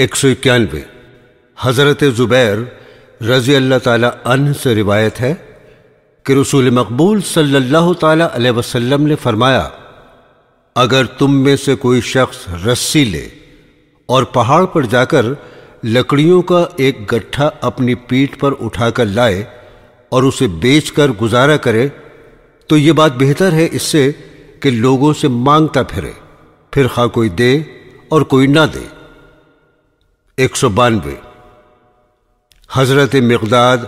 एक सौ इक्यानवे हज़रत ज़ुबैर रज़ी अल्लाह तन से रिवायत है कि रसूल मकबूल सल्लल्लाहु अलैहि वसल्लम ने फरमाया अगर तुम में से कोई शख्स रस्सी ले और पहाड़ पर जाकर लकड़ियों का एक गट्ठा अपनी पीठ पर उठाकर लाए और उसे बेचकर गुजारा करे तो ये बात बेहतर है इससे कि लोगों से मांगता फिरे फिर खा कोई दे और कोई ना दे एक सौ बानवे हज़रत मकदाद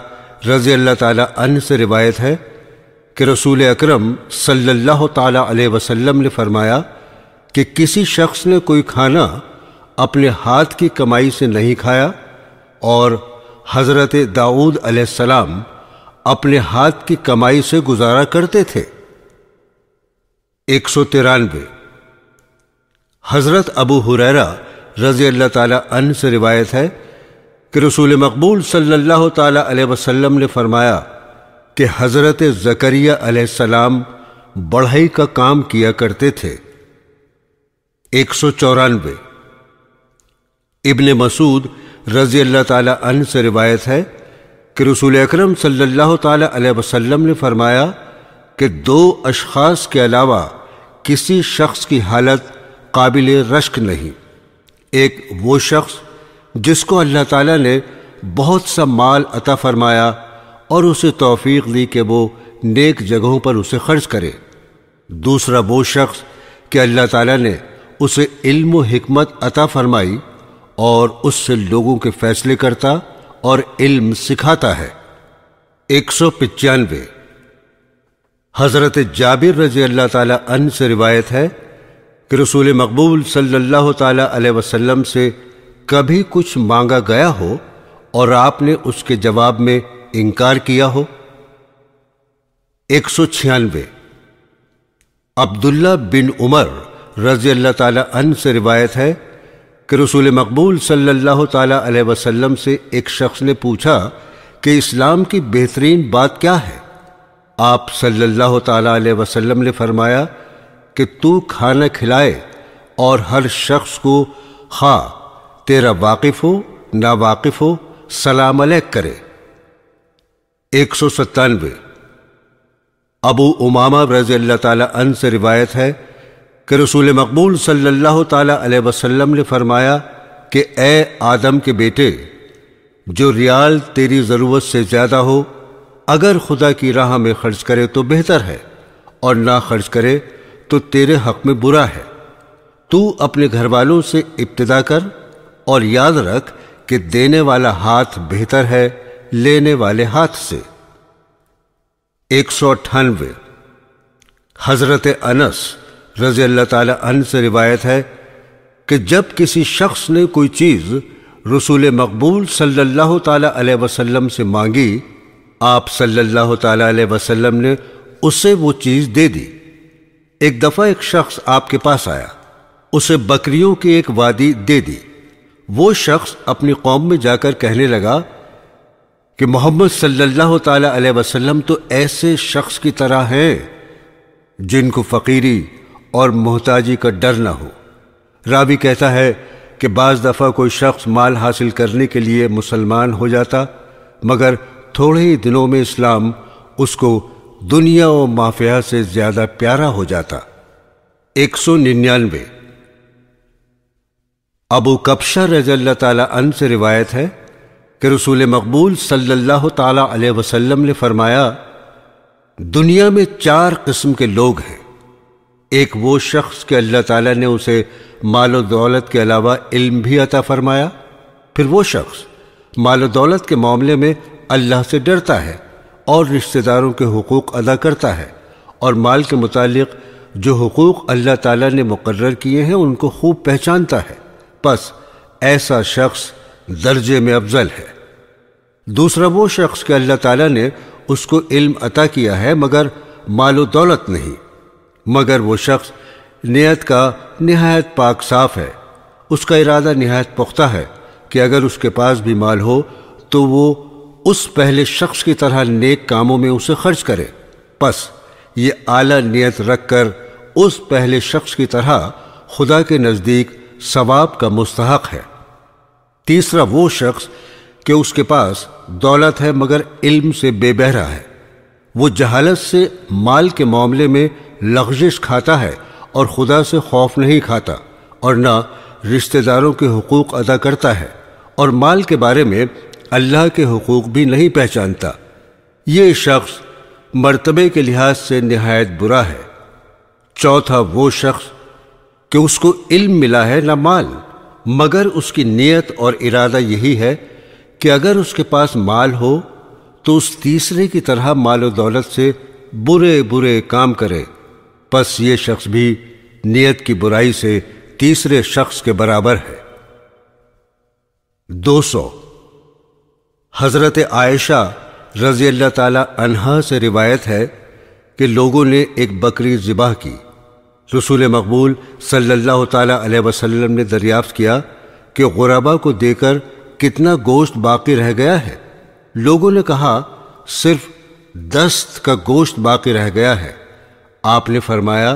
रज़ी अल्लाह तन से रिवायत है कि रसूल अकरम सल्लल्लाहु अलैहि वसल्लम ने फरमाया कि किसी शख्स ने कोई खाना अपने हाथ की कमाई से नहीं खाया और हज़रत दाऊद अलैहिस्सलाम अपने हाथ की कमाई से गुजारा करते थे एक सौ तिरानवे हज़रत अबू हुरैरा रज़ी अल्लाह अन से रिवायत है कि रसूल मकबूल सल्ला वसम ने फरमाया कि हज़रत ज़करिया अलैहिस्सलाम बढ़ई का काम किया करते थे एक सौ चौरानवे इबन मसूद रज़ी अल्लाह अन से रिवायत है कि रसूल अक्रम सल्लल्लाहु अलैहि वसल्लम ने फरमाया कि दो अशखास के अलावा किसी शख्स की हालत काबिल रश्क नहीं एक वो शख्स जिसको अल्लाह ताला ने बहुत सा माल अता फरमाया और उसे तौफीक दी कि वो नेक जगहों पर उसे खर्च करे दूसरा वो शख्स कि अल्लाह ताला ने उसे इल्म हिकमत अता फरमाई और उससे लोगों के फैसले करता और इल्म सिखाता है एक सौ पचानवे हज़रत जाबिर रजी अल्लाह ताला से रिवायत है कि रसूल मकबूल सल्लल्लाहु अलैहि वसल्लम से कभी कुछ मांगा गया हो और आपने उसके जवाब में इनकार किया हो एक सौ छियानवे अब्दुल्ला बिन उमर रजी अल्लाह तन से रिवायत है कि रसूल मकबूल सल्लल्लाहु अलैहि वसल्लम से एक शख्स ने पूछा कि इस्लाम की बेहतरीन बात क्या है आप सल्लल्लाहु अलैहि वसल्लम ने फरमाया कि तू खाना खिलाए और हर शख्स को खा हाँ, तेरा वाकिफ हो ना वाकिफ हो सलाम अलैक करे एक सौ सत्तानवे अबू उमामा रजी अल्लाह से रिवायत है कि रसूल मकबूल सल्लल्लाहु अलैहि वसल्लम ने फरमाया कि ए आदम के बेटे जो रियाल तेरी ज़रूरत से ज़्यादा हो अगर खुदा की राह में खर्च करे तो बेहतर है और ना खर्च करे तो तेरे हक में बुरा है तू अपने घर वालों से इब्तदा कर और याद रख कि देने वाला हाथ बेहतर है लेने वाले हाथ से एक सौ अट्ठानवे हजरत अनस रजी अल्लाह अन से रिवायत है कि जब किसी शख्स ने कोई चीज़ रसूल मकबूल सल्लल्लाहु अलैहि वसल्लम से मांगी आप सल्लल्लाहु अलैहि वसल्लम ने उसे वो चीज़ दे दी एक दफा एक शख्स आपके पास आया उसे बकरियों की एक वादी दे दी वो शख्स अपनी कौम में जाकर कहने लगा कि मोहम्मद सल्लल्लाहु अलैहि वसल्लम तो ऐसे शख्स की तरह हैं जिनको फ़कीरी और मोहताजी का डर ना हो रावी कहता है कि बाज़ दफ़ा कोई शख्स माल हासिल करने के लिए मुसलमान हो जाता मगर थोड़े ही दिनों में इस्लाम उसको दुनिया और माफिया से ज्यादा प्यारा हो जाता एक सौ निन्यानवे अबू कबशा रजल्ला तन अन से रिवायत है कि रसूल मकबूल सल्लल्लाहु ताला अलैहि वसल्लम ने फरमाया दुनिया में चार किस्म के लोग हैं एक वो शख्स के अल्लाह ताला ने उसे माल दौलत के अलावा इल्म भी अता फरमाया फिर वो शख्स माल दौलत के मामले में अल्लाह से डरता है और रिश्तेदारों के हकूक़ अदा करता है और माल के मुतालिक जो हकूक़ अल्लाह ताला ने मुकर किए हैं उनको खूब पहचानता है बस ऐसा शख्स दर्जे में अफजल है दूसरा वो शख्स के अल्लाह ताला ने उसको इल्म अता किया है मगर मालो दौलत नहीं मगर वो शख्स नियत का नहायत पाक साफ है उसका इरादा नहायत पुख्ता है कि अगर उसके पास भी माल हो तो वो उस पहले शख्स की तरह नेक कामों में उसे खर्च करे बस ये आला नियत रख कर उस पहले शख्स की तरह खुदा के नज़दीक सवाब का मुस्तक है तीसरा वो शख्स कि उसके पास दौलत है मगर इल्म से बेबहरा है वो जहालत से माल के मामले में लग्जिश खाता है और खुदा से खौफ नहीं खाता और ना रिश्तेदारों के हकूक़ अदा करता है और माल के बारे में अल्लाह के हकूक़ भी नहीं पहचानता ये शख्स मरतबे के लिहाज से नहायत बुरा है चौथा वो शख्स कि उसको इल्म मिला है ना माल मगर उसकी नीयत और इरादा यही है कि अगर उसके पास माल हो तो उस तीसरे की तरह माल और दौलत से बुरे बुरे काम करे बस ये शख्स भी नीयत की बुराई से तीसरे शख्स के बराबर है दो सौ हज़रत आयशा रज़ी अल्लाह तहा से रिवायत है कि लोगों ने एक बकरी ज़िबाह की रसूल मकबूल सल्लल्लाहु अलैहि वसल्लम ने दरियाफ़त किया कि गुराबा को देकर कितना गोश्त बाकी रह गया है लोगों ने कहा सिर्फ दस्त का गोश्त बाकी रह गया है आपने फरमाया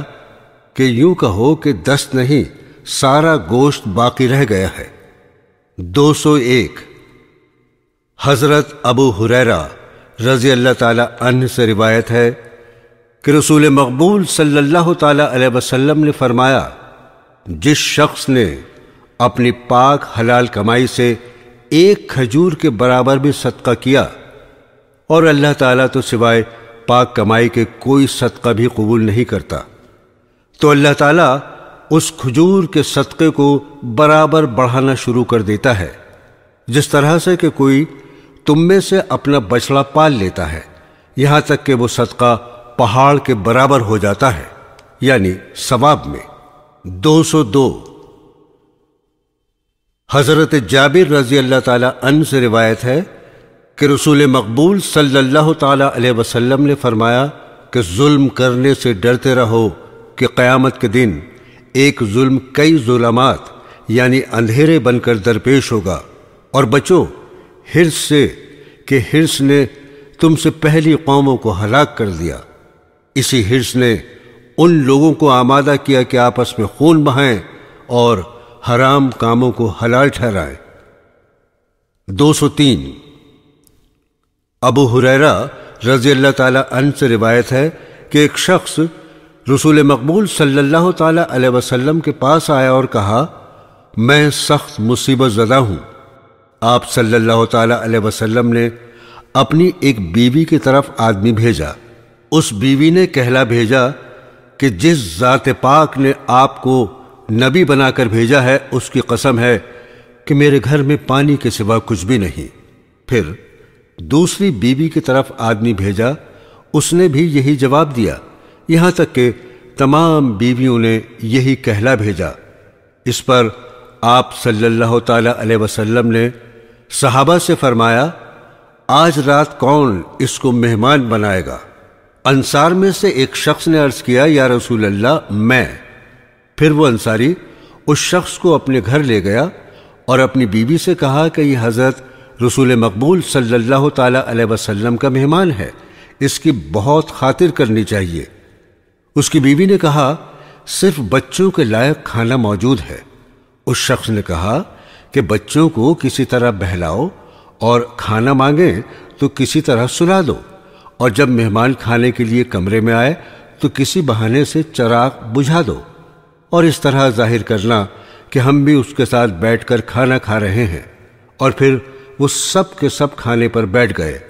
कि यूं कहो कि दस्त नहीं सारा गोश्त बाकी रह गया है 201 हज़रत अबू हुररा रज़ी अल्लाह तन से रिवायत है कि रसूल मकबूल सल्लल्लाहु अलैहि वसल्लम ने फरमाया जिस शख्स ने अपनी पाक हलाल कमाई से एक खजूर के बराबर भी सदका किया और अल्लाह ताला तो सिवाय पाक कमाई के कोई सदका भी कबूल नहीं करता तो अल्लाह ताला उस खजूर के सदक़े को बराबर बढ़ाना शुरू कर देता है जिस तरह से कि कोई तुम में से अपना बछड़ा पाल लेता है यहाँ तक कि वो सदका पहाड़ के बराबर हो जाता है यानी सवाब में 202 हजरत जाबिर रजी अल्लाह ताला अन से रिवायत है कि रसूल मकबूल सल्लल्लाहु ताला अलैहि वसल्लम ने फरमाया कि जुल्म करने से डरते रहो कि क़यामत के दिन एक जुल्म कई जुलमात यानी अंधेरे बनकर दरपेश होगा और बचो हिरस से कि हिरस ने तुमसे पहली कौमों को हलाक कर दिया इसी हिरस ने उन लोगों को आमादा किया कि आपस में खून बहाएं और हराम कामों को हलाल ठहराएं 203 अबू हुरैरा रजी अल्लाह ताला अन से रिवायत है कि एक शख्स रसूल मकबूल सल्लल्लाहु ताला अलैहि वसल्लम के पास आया और कहा मैं सख्त मुसीबत ज़दा हूँ आप सल्लल्लाहु अलैहि वसल्लम ने अपनी एक बीवी की तरफ आदमी भेजा उस बीवी ने कहला भेजा कि जिस ज़ात पाक ने आपको नबी बनाकर भेजा है उसकी कसम है कि मेरे घर में पानी के सिवा कुछ भी नहीं फिर दूसरी बीवी की तरफ आदमी भेजा उसने भी यही जवाब दिया यहाँ तक कि तमाम बीवियों ने यही कहला भेजा इस पर आप सल्लल्लाहु अलैहि वसल्लम ने सहाबा से फरमाया आज रात कौन इसको मेहमान बनाएगा अंसार में से एक शख्स ने अर्ज किया या रसूल अल्लाह मैं फिर वो अंसारी उस शख्स को अपने घर ले गया और अपनी बीवी से कहा कि यह हज़रत रसूल मकबूल सल्लल्लाहु अलैहि वसल्लम का मेहमान है इसकी बहुत खातिर करनी चाहिए उसकी बीवी ने कहा सिर्फ बच्चों के लायक खाना मौजूद है उस शख्स ने कहा कि बच्चों को किसी तरह बहलाओ और खाना मांगे तो किसी तरह सुला दो और जब मेहमान खाने के लिए कमरे में आए तो किसी बहाने से चराग बुझा दो और इस तरह जाहिर करना कि हम भी उसके साथ बैठकर खाना खा रहे हैं और फिर वो सब के सब खाने पर बैठ गए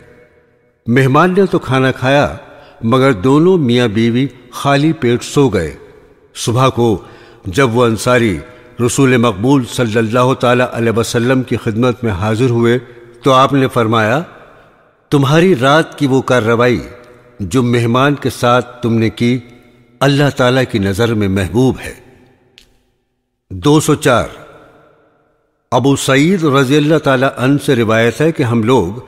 मेहमान ने तो खाना खाया मगर दोनों मियाँ बीवी खाली पेट सो गए सुबह को जब वो अंसारी रसूल मकबूल सल्लल्लाहु अलैहि वसल्लम की खिदमत में हाजिर हुए तो आपने फरमाया तुम्हारी रात की वो कार्रवाई जो मेहमान के साथ तुमने की अल्लाह ताला की नज़र में महबूब है 204 अबू सईद रजी अल्लाह से रिवायत है कि हम लोग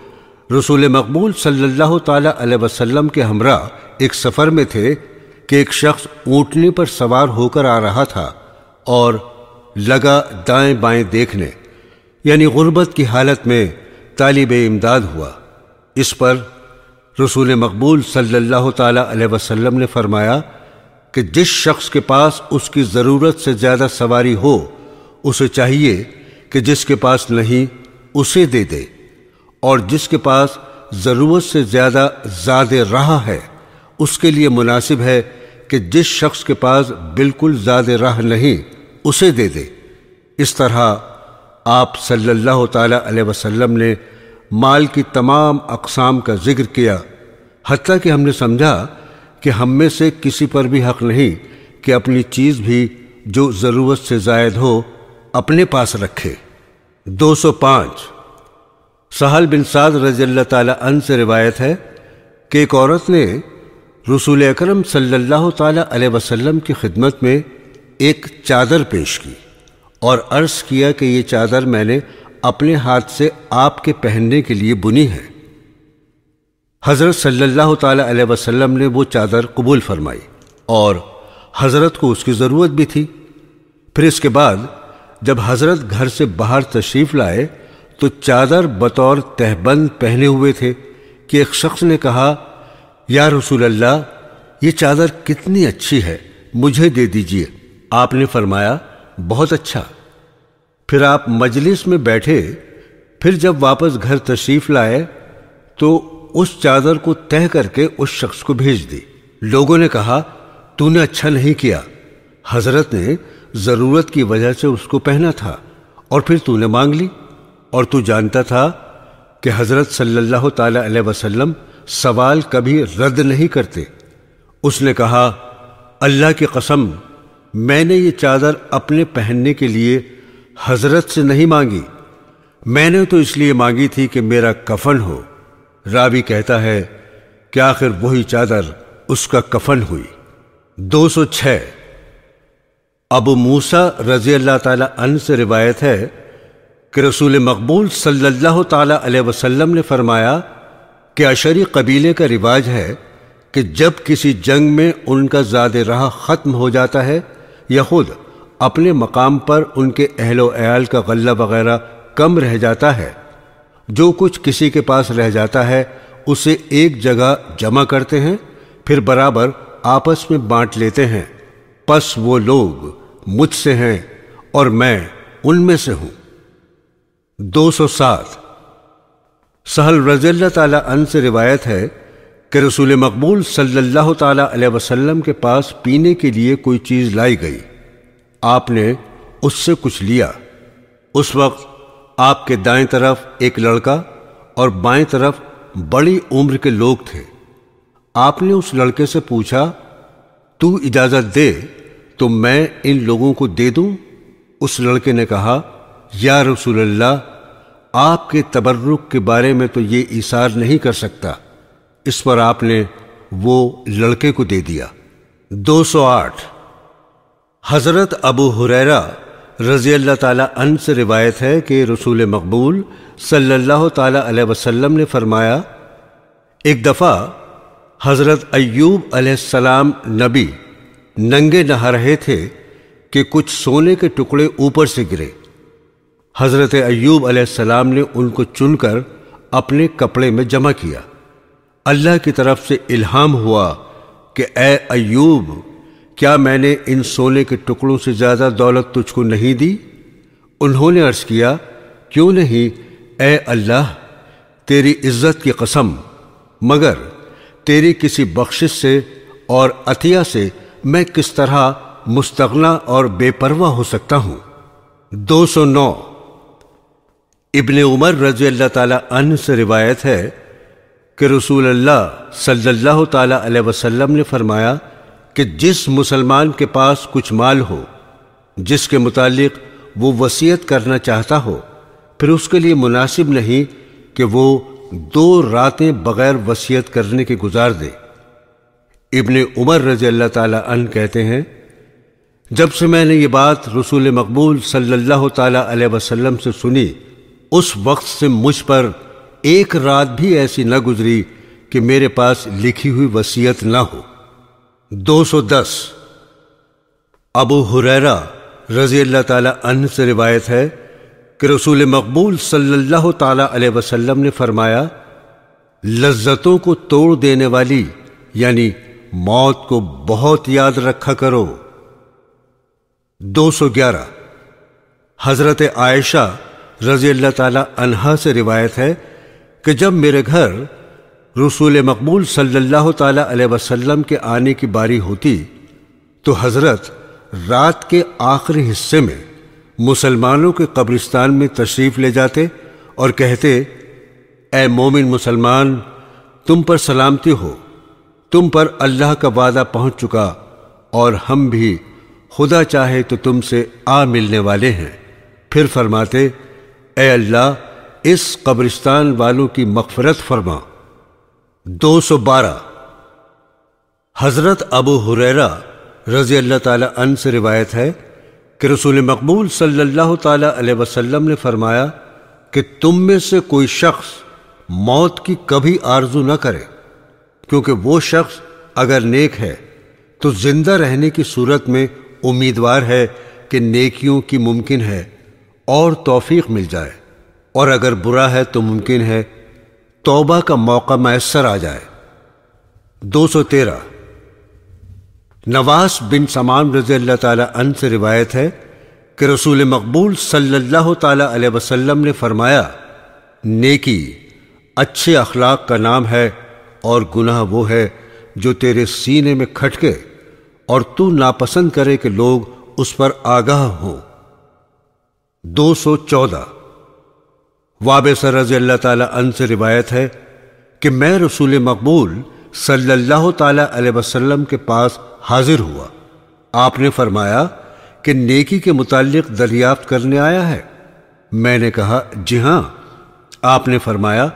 रसूल मकबूल सल्लल्लाहु ताला वसल्लम के हमरा एक सफ़र में थे कि एक शख्स ऊँटने पर सवार होकर आ रहा था और लगा दाएं बाएं देखने यानी गुर्बत की हालत में तालिब इमदाद हुआ इस पर रसूल मकबूल सल्लल्लाहु अलैहि वसल्लम ने फरमाया कि जिस शख्स के पास उसकी ज़रूरत से ज़्यादा सवारी हो उसे चाहिए कि जिसके पास नहीं उसे दे दे और जिसके पास ज़रूरत से ज़्यादा ज्यादा राह है उसके लिए मुनासिब है कि जिस शख्स के पास बिल्कुल ज़्यादा राह नहीं उसे दे दे इस तरह आप सल्लल्लाहु अलैहि वसल्लम ने माल की तमाम अकसाम का जिक्र किया हती कि हमने समझा कि हम में से किसी पर भी हक नहीं कि अपनी चीज़ भी जो ज़रूरत से जायद हो अपने पास रखे 205 सहल बिन साद रजील्ला तन से रिवायत है कि एक औरत ने रसूल अक्रम सल्ला अलैहि की खिदमत में एक चादर पेश की और अर्ज किया कि ये चादर मैंने अपने हाथ से आपके पहनने के लिए बुनी है हज़रत सल्लल्लाहु अलैहि वसल्लम ने वो चादर कबूल फरमाई और हज़रत को उसकी ज़रूरत भी थी फिर इसके बाद जब हज़रत घर से बाहर तशरीफ़ लाए तो चादर बतौर तहबंद पहने हुए थे कि एक शख्स ने कहा या रसूल अल्लाह ये चादर कितनी अच्छी है मुझे दे दीजिए आपने फरमाया बहुत अच्छा फिर आप मजलिस में बैठे फिर जब वापस घर तशरीफ लाए तो उस चादर को तह करके उस शख्स को भेज दी लोगों ने कहा तूने अच्छा नहीं किया हजरत ने ज़रूरत की वजह से उसको पहना था और फिर तूने मांग ली और तू जानता था कि हज़रत सल्लल्लाहु अलैहि वसल्लम सवाल कभी रद्द नहीं करते उसने कहा अल्लाह की कसम मैंने ये चादर अपने पहनने के लिए हजरत से नहीं मांगी मैंने तो इसलिए मांगी थी कि मेरा कफन हो रावी कहता है कि आखिर वही चादर उसका कफन हुई 206 अबू मूसा रजी अल्लाह तन से रिवायत है कि रसूल मकबूल सल्लल्लाहु अलैहि वसल्लम ने फरमाया कि अशरी कबीले का रिवाज है कि जब किसी जंग में उनका ज़्यादा राह ख़त्म हो जाता है या खुद अपने मकाम पर उनके अहलो एयाल का गल्ला वगैरह कम रह जाता है जो कुछ किसी के पास रह जाता है उसे एक जगह जमा करते हैं फिर बराबर आपस में बांट लेते हैं बस वो लोग मुझसे हैं और मैं उनमें से हूं 207 सहल रजील्ला अन से रिवायत है कि रसूल मकबूल सल्लल्लाहु अलैहि वसल्लम के पास पीने के लिए कोई चीज़ लाई गई आपने उससे कुछ लिया उस वक्त आपके दाएं तरफ एक लड़का और बाएं तरफ बड़ी उम्र के लोग थे आपने उस लड़के से पूछा तू इजाज़त दे तो मैं इन लोगों को दे दूं? उस लड़के ने कहा या रसूल्ला आपके तबर्रुक के बारे में तो ये इशार नहीं कर सकता इस पर आपने वो लड़के को दे दिया 208 हज़रत अबू हुरैरा रज़ी अल्लाह अन से रिवायत है कि रसूल मकबूल सल्लल्लाहु अलैहि वसल्लम ने फरमाया एक दफ़ा हज़रत अयूब अलैहिस्सलाम नबी नंगे नहा रहे थे कि कुछ सोने के टुकड़े ऊपर से गिरे हज़रत अयूब अलैहिस्सलाम ने उनको चुनकर अपने कपड़े में जमा किया अल्लाह की तरफ से इल्हाम हुआ कि ए अयूब क्या मैंने इन सोने के टुकड़ों से ज़्यादा दौलत तुझको नहीं दी उन्होंने अर्ज़ किया क्यों नहीं ए अल्लाह तेरी इज्जत की कसम मगर तेरी किसी बख्शिश से और अतिया से मैं किस तरह मुस्तगना और बेपरवा हो सकता हूँ 209 इब्ने उमर रजी अल्लाह ताला अन्य से रिवायत है कि रसूल अल्लाह सल्लल्लाहु अलैहि वसल्लम ने फरमाया कि जिस मुसलमान के पास कुछ माल हो जिसके मुतालिक वो वसीयत करना चाहता हो फिर उसके लिए मुनासिब नहीं कि वो दो रातें बगैर वसीयत करने के गुजार दे इबन उमर रजी अल्लाह तन कहते हैं जब से मैंने ये बात रसूल मकबूल सल्लल्लाहु अलैहि वसल्लम से सुनी उस वक्त से मुझ पर एक रात भी ऐसी न गुजरी कि मेरे पास लिखी हुई वसीयत न हो 210 अबू हुरैरा रजी अल्लाह ताला अन्ह से रिवायत है कि रसूल मकबूल सल्लल्लाहु ताला अलैहि वसल्लम ने फरमाया लज्जतों को तोड़ देने वाली यानी मौत को बहुत याद रखा करो 211 हजरत आयशा रजी अल्लाह ताला अनहा से रिवायत है कि जब मेरे घर रसूल मकबूल सल्लल्लाहु ताला वसल्लम के आने की बारी होती तो हज़रत रात के आखिरी हिस्से में मुसलमानों के कब्रिस्तान में तशरीफ़ ले जाते और कहते ए मोमिन मुसलमान तुम पर सलामती हो तुम पर अल्लाह का वादा पहुंच चुका और हम भी खुदा चाहे तो तुमसे आ मिलने वाले हैं फिर फरमाते ए अल्लाह इस कब्रिस्तान वालों की मकफरत फरमा 212 हज़रत अबू हुरैरा रज़ी अल्लाह ताला से रिवायत है कि रसूल मकबूल सल्लल्लाहु ताला वसल्लम ने फरमाया कि तुम में से कोई शख्स मौत की कभी आरजू न करे क्योंकि वो शख्स अगर नेक है तो जिंदा रहने की सूरत में उम्मीदवार है कि नेकियों की मुमकिन है और तौफीक मिल जाए और अगर बुरा है तो मुमकिन है तौबा का मौका मैसर आ जाए 213 नवास बिन समान रजी अल्लाह तन से रिवायत है कि रसूल मकबूल सल्लल्लाहु अलैहि वसल्लम ने फरमाया नेकी अच्छे अखलाक का नाम है और गुनाह वो है जो तेरे सीने में खटके और तू नापसंद करे कि लोग उस पर आगाह हो 214 वाबस रज़ अल्लाह तन से रिवायत है कि मैं रसूल मकबूल सल्लल्लाहु अलैहि वसल्लम के पास हाजिर हुआ आपने फरमाया कि नेकी के मुतालिक दरियाफ्त करने आया है मैंने कहा जी हाँ आपने फरमाया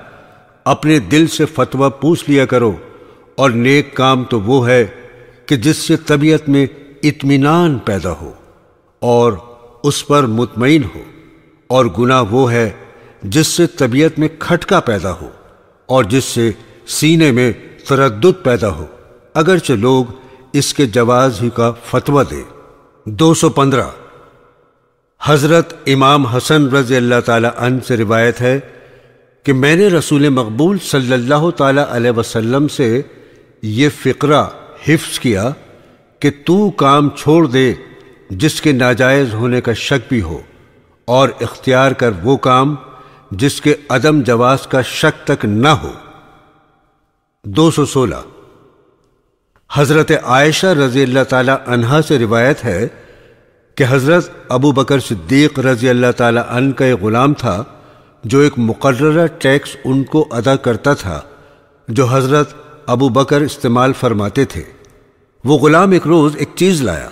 अपने दिल से फतवा पूछ लिया करो और नेक काम तो वो है कि जिससे तबीयत में इतमान पैदा हो और उस पर मुतमिन हो और गुना वो है जिससे तबीयत में खटका पैदा हो और जिससे सीने में तरद पैदा हो अगरचे लोग इसके जवाज ही का फतवा दे 215 हज़रत इमाम हसन रज़ी अल्लाह तन से रिवायत है कि मैंने रसूल मकबूल सल्लल्लाहु अलैहि वसल्लम से ये फ़िक्रा हिफ्स किया कि तू काम छोड़ दे जिसके नाजायज़ होने का शक भी हो और इख्तियार कर वो काम जिसके अदम जवास का शक तक न हो 216 हजरत आयशा रजी अल्लाह ताला अनहा से रिवायत है कि हजरत अबू बकर सिद्दीक रजी अल्लाह ताला अन का एक ग़ुलाम था जो एक मुकर्रा टैक्स उनको अदा करता था जो हजरत अबू बकर इस्तेमाल फरमाते थे वो ग़ुलाम एक रोज़ एक चीज़ लाया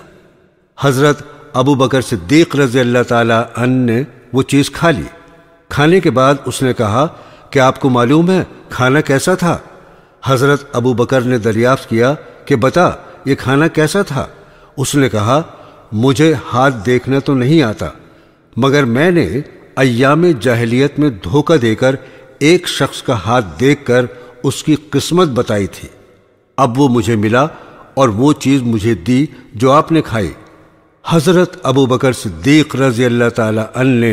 हजरत अबू बकर सिद्दीक रजी अल्लाह ताला अन ने वो चीज़ खा ली खाने के बाद उसने कहा कि आपको मालूम है खाना कैसा था हजरत अबू बकर ने दरियाफ्त किया कि बता ये खाना कैसा था उसने कहा मुझे हाथ देखना तो नहीं आता मगर मैंने अयाम जाहलीत में धोखा देकर एक शख्स का हाथ देखकर उसकी किस्मत बताई थी अब वो मुझे मिला और वो चीज़ मुझे दी जो आपने खाई हज़रत अबू बकर सिद्दीक रजी अल्लाह ताला ने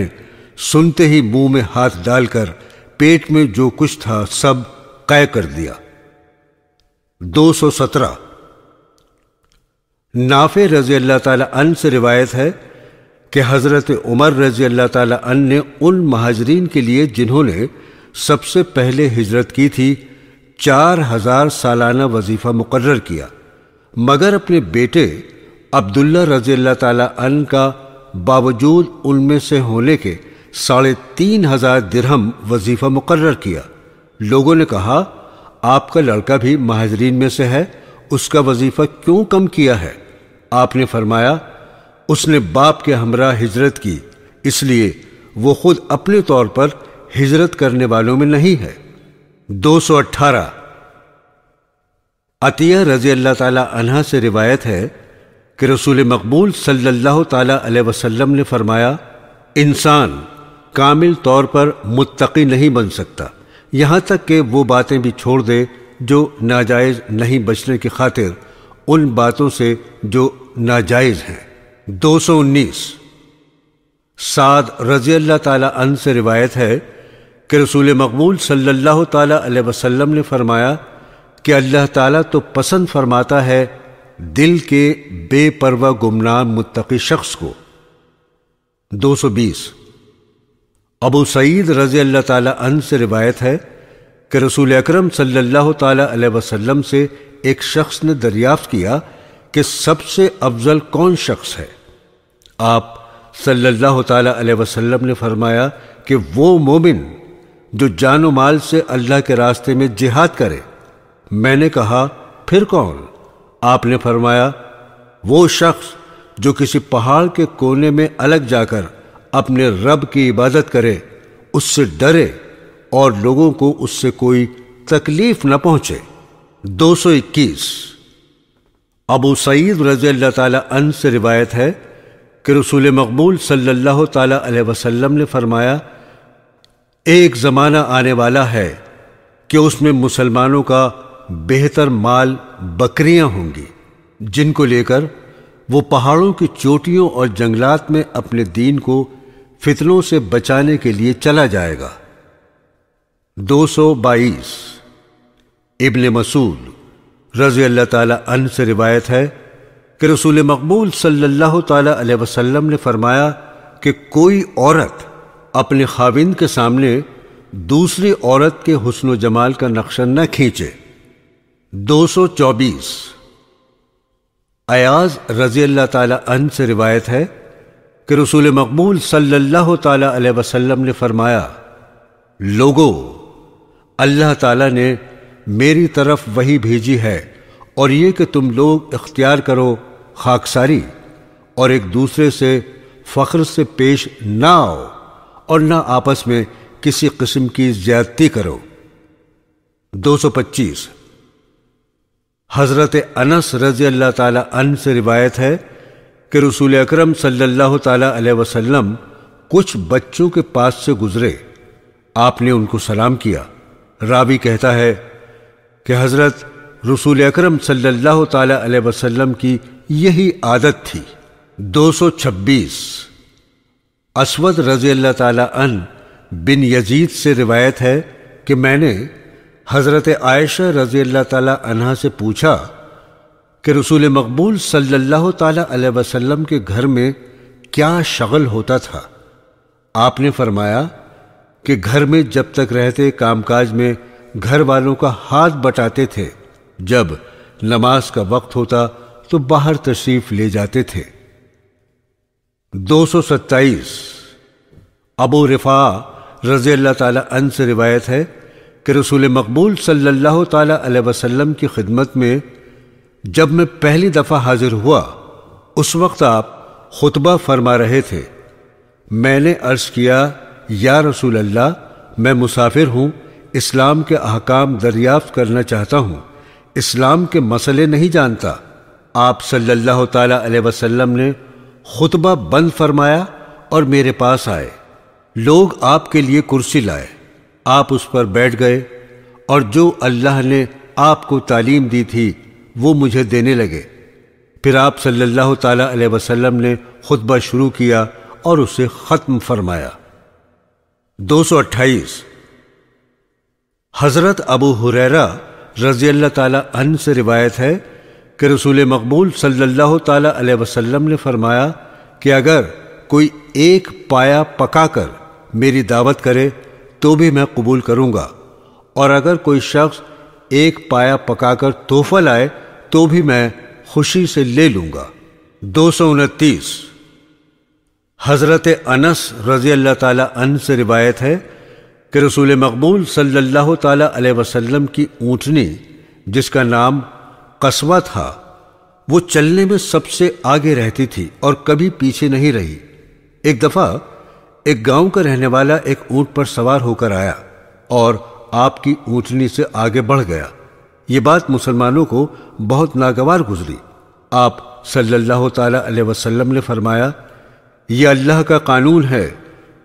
सुनते ही मुंह में हाथ डालकर पेट में जो कुछ था सब कय कर दिया 217 नाफे रजी अल्लाह ताला से रिवायत है कि हज़रत उमर रजी अल्लाह ताला ने उन महाजरीन के लिए जिन्होंने सबसे पहले हिजरत की थी चार हज़ार सालाना वजीफ़ा मुकर्र किया मगर अपने बेटे अब्दुल्ला रजी अल्लाह तन का बावजूद उनमें से होने के साढ़े तीन हजार दिरहम वजीफा मुकर्र किया लोगों ने कहा आपका लड़का भी महाजरीन में से है उसका वजीफा क्यों कम किया है आपने फरमाया उसने बाप के हमरा हिजरत की इसलिए वो खुद अपने तौर पर हिजरत करने वालों में नहीं है 218 अतिया रजी अल्लाह ताला अन्हा से रिवायत है कि रसूल मकबूल सल्लल्लाहु ताला अलैहि वसल्लम ने फरमाया इंसान कामिल तौर पर मुत्तकी नहीं बन सकता यहाँ तक कि वो बातें भी छोड़ दे जो नाजायज़ नहीं बचने की खातिर उन बातों से जो नाजायज़ हैं दो सौ उन्नीस साद रज़ी अल्लाह ताली से रिवायत है कि रसूल मकबूल सल्लल्लाहु सल्ला वसल्लम ने फरमाया कि अल्लाह ताला तो पसंद फरमाता है दिल के बेपरवा गुमनाम मुत्तकी शख्स को 220 अबू सईद रज़ी अल्लाह अन से रिवायत है कि रसूल अक्रम सल्लल्लाहु अलैहि वसल्लम से एक शख्स ने दरियाफ्त किया कि सबसे अफजल कौन शख्स है आप सल्लल्लाहु अलैहि वसल्लम ने फरमाया कि वो मोमिन जो जान माल से अल्लाह के रास्ते में जिहाद करे मैंने कहा फिर कौन आपने फरमाया वो शख्स जो किसी पहाड़ के कोने में अलग जाकर अपने रब की इबादत करे उससे डरे और लोगों को उससे कोई तकलीफ न पहुंचे 221 अबू सईद रजी अल्लाह तन से रिवायत है कि रसूल मकबूल सल्लल्लाहु अलैहि वसल्लम ने फरमाया एक ज़माना आने वाला है कि उसमें मुसलमानों का बेहतर माल बकरियां होंगी जिनको लेकर वो पहाड़ों की चोटियों और जंगलात में अपने दीन को फितनों से बचाने के लिए चला जाएगा 222 इब्न मसूद रजी अल्लाह तन से रिवायत है कि रसूल मकबूल सल्लल्लाहु ताला अलैहि वसल्लम ने फरमाया कि कोई औरत अपने खाविंद के सामने दूसरी औरत के हसन जमाल का नक्शा न खींचे 224 अयाज रजी अल्लाह तन से रिवायत है कि रसूल मकबूल सल्लल्लाहु ताला वसल्लम ने फरमाया लोगो अल्लाह ताला ने मेरी तरफ वही भेजी है और ये कि तुम लोग इख्तियार करो खाकसारी और एक दूसरे से फ़ख्र से पेश ना आओ और ना आपस में किसी किस्म की ज्यादती करो 225 हज़रत अनस रज़ी अल्लाह ताला अन से रिवायत है कि रसूल अक्रम सल्लल्लाहु अलैहि वसल्लम कुछ बच्चों के पास से गुजरे आपने उनको सलाम किया रावी कहता है कि हज़रत रसूल अक्रम सल्लल्लाहु अलैहि वसल्लम की यही आदत थी 226 असवद रजी अल्लाह ताला अन बिन यजीद से रिवायत है कि मैंने हज़रत आयशा रजी अल्लाह ताला से पूछा कि रसूल मकबूल सल्लल्लाहु अलैहि वसल्लम के घर में क्या शगल होता था आपने फरमाया कि घर में जब तक रहते कामकाज में घर वालों का हाथ बटाते थे जब नमाज का वक्त होता तो बाहर तशरीफ ले जाते थे 227 अबू रिफा रजी अल्लाह ताली से रिवायत है कि रसूल मकबूल सल्लल्लाहु अलैहि वसल्लम की खिदमत में जब मैं पहली दफ़ा हाजिर हुआ उस वक्त आप खुतबा फरमा रहे थे मैंने अर्ज़ किया या रसूल अल्लाह मैं मुसाफिर हूँ इस्लाम के अहकाम दरियाफ्त करना चाहता हूँ इस्लाम के मसले नहीं जानता आप सल्लल्लाहु अलैहि वसल्लम ने खुतबा बंद फरमाया और मेरे पास आए लोग आपके लिए कुर्सी लाए आप उस पर बैठ गए और जो अल्लाह ने आपको तालीम दी थी वो मुझे देने लगे फिर आप सल्लल्लाहु ताला अलैहि वसल्लम ने खुतबा शुरू किया और उसे ख़त्म फरमाया 228 हज़रत अबू हुरैरा रजी अल्लाह ताला अन से रिवायत है कि रसूल मकबूल सल्लल्लाहु ताला अलैहि वसल्लम ने फरमाया कि अगर कोई एक पाया पकाकर मेरी दावत करे तो भी मैं कबूल करूंगा और अगर कोई शख्स एक पाया पकाकर तोहफा लाए तो भी मैं खुशी से ले लूंगा दो सौ उनतीस हज़रत अनस रज़ी अल्लाह तला से रिवायत है कि रसूल मकबूल सल्लल्लाहु ताली वसल्लम की ऊँटनी जिसका नाम कस्बा था वो चलने में सबसे आगे रहती थी और कभी पीछे नहीं रही एक दफ़ा एक गांव का रहने वाला एक ऊँट पर सवार होकर आया और आपकी ऊंचनी से आगे बढ़ गया ये बात मुसलमानों को बहुत नागवार गुजरी आप सल्लल्लाहु अलैहि वसल्लम ने फरमाया ये अल्लाह का कानून है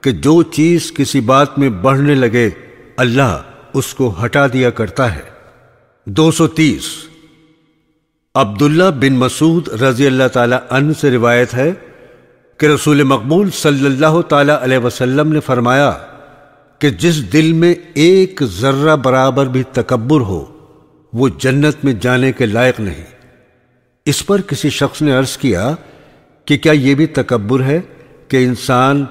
कि जो चीज़ किसी बात में बढ़ने लगे अल्लाह उसको हटा दिया करता है 230 अब्दुल्ला बिन मसूद रजी अल्लाह तला से रिवायत है कि रसूल मकबूल सल्लल्लाहु अलैहि वसल्लम ने फरमाया कि जिस दिल में एक जर्रा बराबर भी तकबर हो वो जन्नत में जाने के लायक नहीं इस पर किसी शख्स ने अर्ज किया कि क्या यह भी तकबर है कि इंसान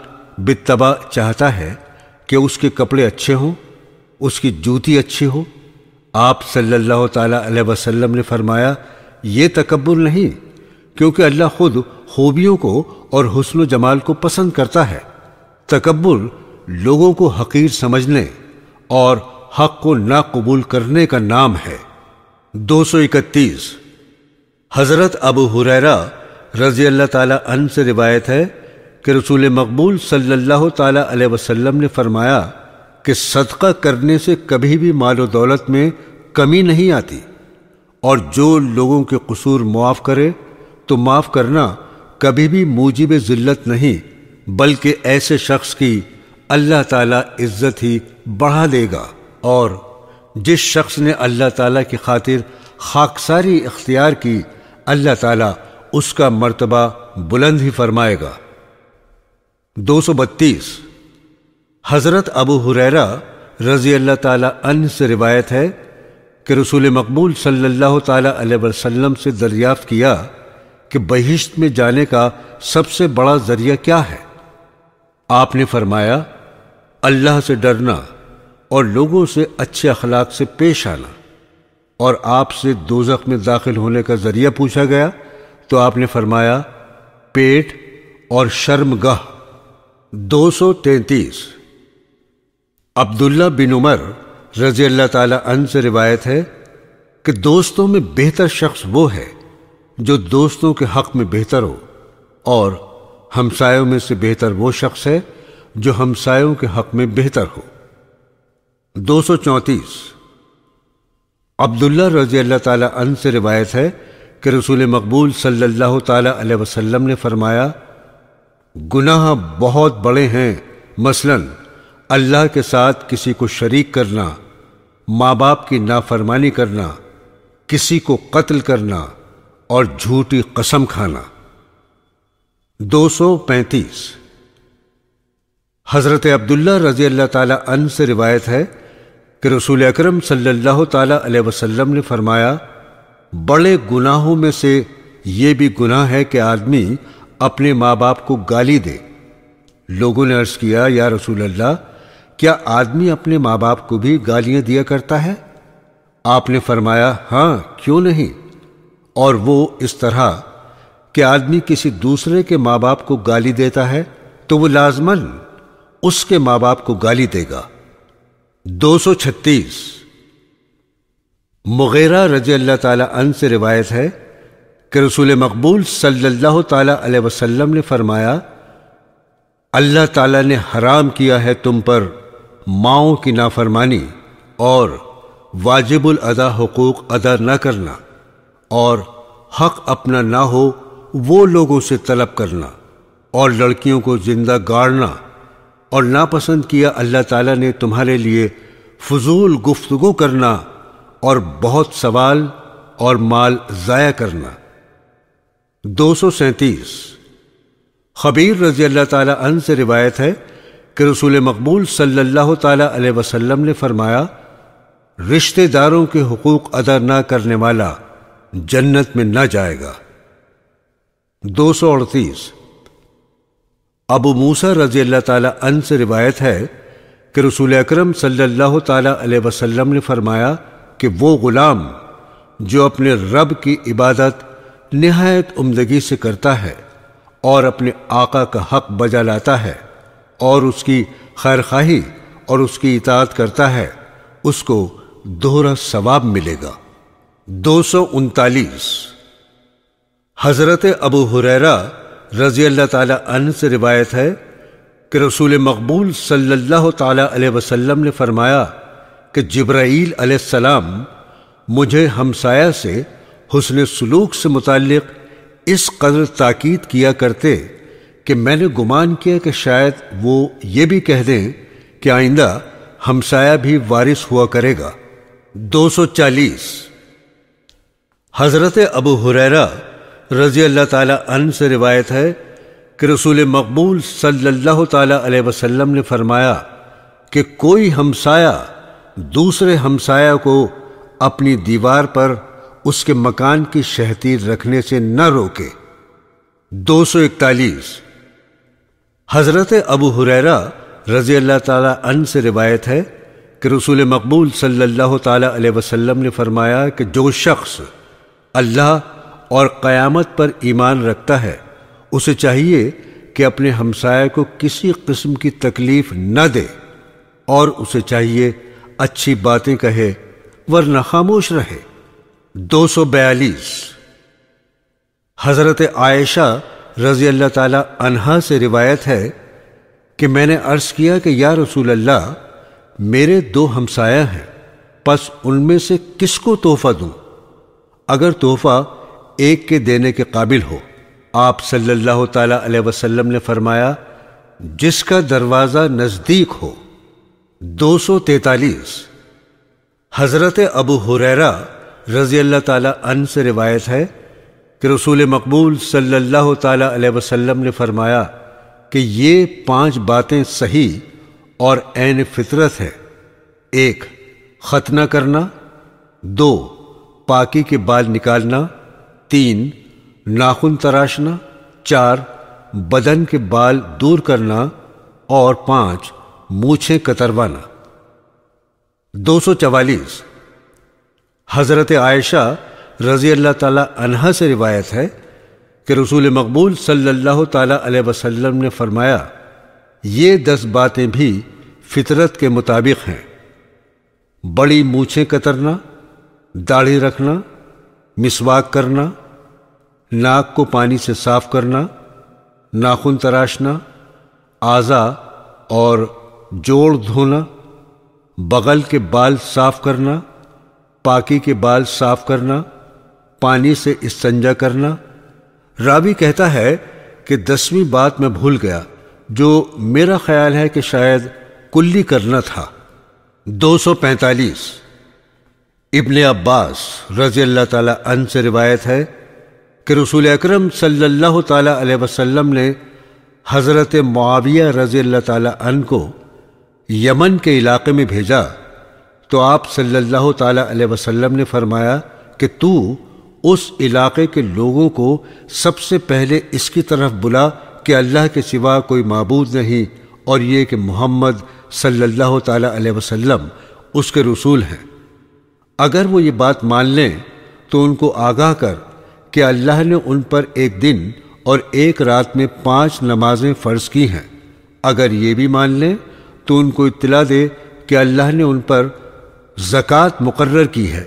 बितबा चाहता है कि उसके कपड़े अच्छे हों उसकी जूती अच्छी हो आप सल्लल्लाहु अलैहि वसल्लम ने फरमाया ये तकबर नहीं क्योंकि अल्लाह खुद खूबियों को और हुस्न जमाल को पसंद करता है तकबर लोगों को हकीर समझने और हक को ना कबूल करने का नाम है 231 हजरत अबू हुरैरा रजी अल्लाह ताला अन से रिवायत है कि रसूल मकबूल सल्लल्लाहु ताला अलैहि वसल्लम ने फरमाया कि सदका करने से कभी भी माल और दौलत में कमी नहीं आती और जो लोगों के कसूर मुआफ़ करे तो माफ़ करना कभी भी मूजिब ज़िल्लत नहीं बल्कि ऐसे शख्स की अल्लाह ताला इज़्ज़त ही बढ़ा देगा और जिस शख्स ने अल्लाह ताला की खातिर खाकसारी इख्तियार की अल्लाह ताला उसका मर्तबा बुलंद ही फरमाएगा दो सौ बत्तीस हज़रत अबू हुरैरा रज़ी अल्लाह ताला अन्ह से रिवायत है कि रसूल मकबूल सल्लल्लाहु ताला अलैहि वसल्लम से दरियाफ्त किया कि बहिश्त में जाने का सबसे बड़ा ज़रिया क्या है आपने फरमाया अल्लाह से डरना और लोगों से अच्छे अखलाक से पेश आना और आपसे दोजख में दाखिल होने का ज़रिया पूछा गया तो आपने फरमाया पेट और शर्मगाह 233 अब्दुल्ला बिन उमर रजी अल्लाह अन से रिवायत है कि दोस्तों में बेहतर शख्स वो है जो दोस्तों के हक में बेहतर हो और हमसायों में से बेहतर वो शख्स है जो हमसायों के हक में बेहतर हो दो सौ चौंतीस अब्दुल्ला रजी अल्लाह ताला अन से रिवायत है कि रसूल मकबूल सल्लल्लाहु ताला अलैहि वसल्लम ने फरमाया गुनाह बहुत बड़े हैं मसलन अल्लाह के साथ किसी को शरीक करना माँ बाप की नाफरमानी करना किसी को कत्ल करना और झूठी कसम खाना 235 हज़रत अब्दुल्ला रज़ी अल्लाह अन से रिवायत है कि रसूल अक्रम सल्लल्लाहु अलैहि वसल्लम ने फरमाया बड़े गुनाहों में से ये भी गुनाह है कि आदमी अपने माँ बाप को गाली दे लोगों ने अर्ज़ किया या रसूल अल्लाह क्या आदमी अपने माँ बाप को भी गालियाँ दिया करता है आपने फरमाया हाँ क्यों नहीं और वो इस तरह कि आदमी किसी दूसरे के माँ बाप को गाली देता है तो वो लाजमन उसके मां बाप को गाली देगा 236 मुगैरा रजी अल्लाह ताला अन से रिवायत है कि रसूल मकबूल सल्लल्लाहु ताला अलैहि वसल्लम ने फरमाया अल्लाह ताला ने हराम किया है तुम पर माओं की नाफरमानी और वाजिबुल अदा हकूक अदा न करना और हक अपना ना हो वो लोगों से तलब करना और लड़कियों को जिंदा गाड़ना और नापसंद किया अल्लाह ताला ने तुम्हारे लिए फजूल गुफ्तगु करना और बहुत सवाल और माल ज़ाया करना दो सौ सैंतीस खबीर रजी अल्लाह ताला से रिवायत है कि रसूल मकबूल सल्लल्लाहु ताला वसल्लम ने फरमाया रिश्तेदारों के हकूक़ अदा ना करने वाला जन्नत में ना जाएगा दो सौ अड़तीस अबू मूसा रजी अल्लाह तन से रिवायत है कि रसूल अक्रम सल्लल्लाहु अलैहि वसल्लम ने फरमाया कि वो ग़ुलाम जो अपने रब की इबादत नहायत उमदगी से करता है और अपने आका का हक बजा लाता है और उसकी खैरखाही और उसकी इतात करता है उसको दोहरा सवाब मिलेगा दो सौ उनतालीस हज़रत अबू हुरैरा रज़ी अल्लाह ताली से रिवायत है कि रसूल मकबूल सल्लल्लाहु ताली वसल्लम ने फरमाया कि जब्राईल अलैहिस्सलाम मुझे हमसाया से हुसन सलूक से मुतक़ इस कदर ताकीद किया करते कि मैंने गुमान किया कि शायद वो ये भी कह दें कि आइंदा हमसाया भी वारिस हुआ करेगा दो सौ चालीस हज़रत अबू हुरैरा रजी अल्लाह तन से रिवायत है कि रसूल मकबूल सल्लल्लाहु अलैहि वसल्लम ने फरमाया कि कोई हमसाया दूसरे हमसाया को अपनी दीवार पर उसके मकान की शहतीर रखने से न रोके दो सौ इकतालीस हज़रत अबू हुरैरा रजी अल्लाह तन से रिवायत है कि रसूल मकबूल सल्लल्लाहु अलैहि वसल्लम ने फरमाया कि जो शख्स अल्लाह और क़यामत पर ईमान रखता है उसे चाहिए कि अपने हमसाय को किसी किस्म की तकलीफ न दे और उसे चाहिए अच्छी बातें कहे वरना खामोश रहे 242 हज़रत आयशा रज़ी अल्लाह ताला अनहा से रिवायत है कि मैंने अर्ज़ किया कि या रसूल अल्लाह मेरे दो हमसाया हैं बस उनमें से किसको तोहफ़ा दूं अगर तोहफ़ा एक के देने के काबिल हो आप सल्लल्लाहु अलैहि वसल्लम ने फरमाया जिसका दरवाज़ा नज़दीक हो 243 हज़रत अबू हुरैरा रज़ी अल्लाह अन से रिवायत है कि रसूल मकबूल सल्लल्लाहु अलैहि वसल्लम ने फरमाया कि ये पांच बातें सही और एन फितरत है एक ख़तना करना दो पाकी के बाल निकालना तीन नाखून तराशना चार बदन के बाल दूर करना और पांच मूछे कतरवाना दो सौ चवालीस हज़रत आयशा रज़ी अल्लाह तला अनहा से रिवायत है कि रसूल मकबूल सल्लल्लाहु अलैहि वसल्लम ने फरमाया ये दस बातें भी फितरत के मुताबिक हैं बड़ी मूछें कतरना दाढ़ी रखना मिसवाक करना नाक को पानी से साफ करना नाखून तराशना आज़ा और जोड़ धोना बगल के बाल साफ करना पाकी के बाल साफ करना पानी से इस्तंजा करना रावी कहता है कि दसवीं बात मैं भूल गया जो मेरा ख्याल है कि शायद कुल्ली करना था 245 इब्ने अब्बास रजी अल्लाह ताला अन से रिवायत है कि रसूल अक्रम सल्लल्लाहु वसल्लम ने हज़रत मुआविया रज़ी अल्लाह तन को यमन के इलाके में भेजा तो आप सल्लल्लाहु अलैहि वसल्लम ने फरमाया कि तू उस इलाके के लोगों को सबसे पहले इसकी तरफ बुला कि अल्लाह के सिवा कोई मबूद नहीं और ये कि मोहम्मद सल्लल्लाहु अलैहि वसल्लम उसके रसूल हैं अगर वो ये बात मान लें तो उनको आगाह कर कि अल्लाह ने उन पर एक दिन और एक रात में पांच नमाजें फ़र्ज की हैं अगर ये भी मान लें तो उनको इतला दे कि अल्लाह ने उन पर ज़क़़त मुकर की है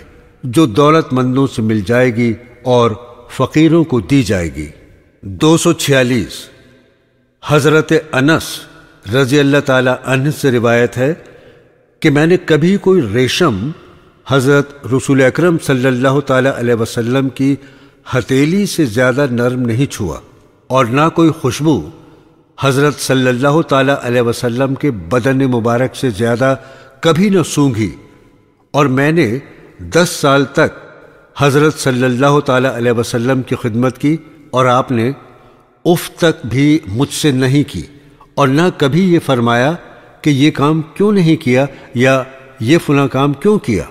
जो दौलतमंदों से मिल जाएगी और फ़कीरों को दी जाएगी दो सौ छियालीस हज़रत अनस रज़ी अल्लाह ताली से रिवायत है कि मैंने कभी कोई रेशम हज़रत रसूल अक्रम सल्लल्लाहु अलैहि वसल्लम की हथेली से ज़्यादा नरम नहीं छुआ और ना कोई खुशबू हज़रत सल्लल्लाहु ताला अलैहि वसल्लम के बदन मुबारक से ज़्यादा कभी न सूंघी और मैंने दस साल तक हज़रत सल्लल्लाहु ताला अलैहि वसल्लम की खिदमत की और आपने उफ तक भी मुझसे नहीं की और ना कभी ये फरमाया कि ये काम क्यों नहीं किया या ये फुला काम क्यों किया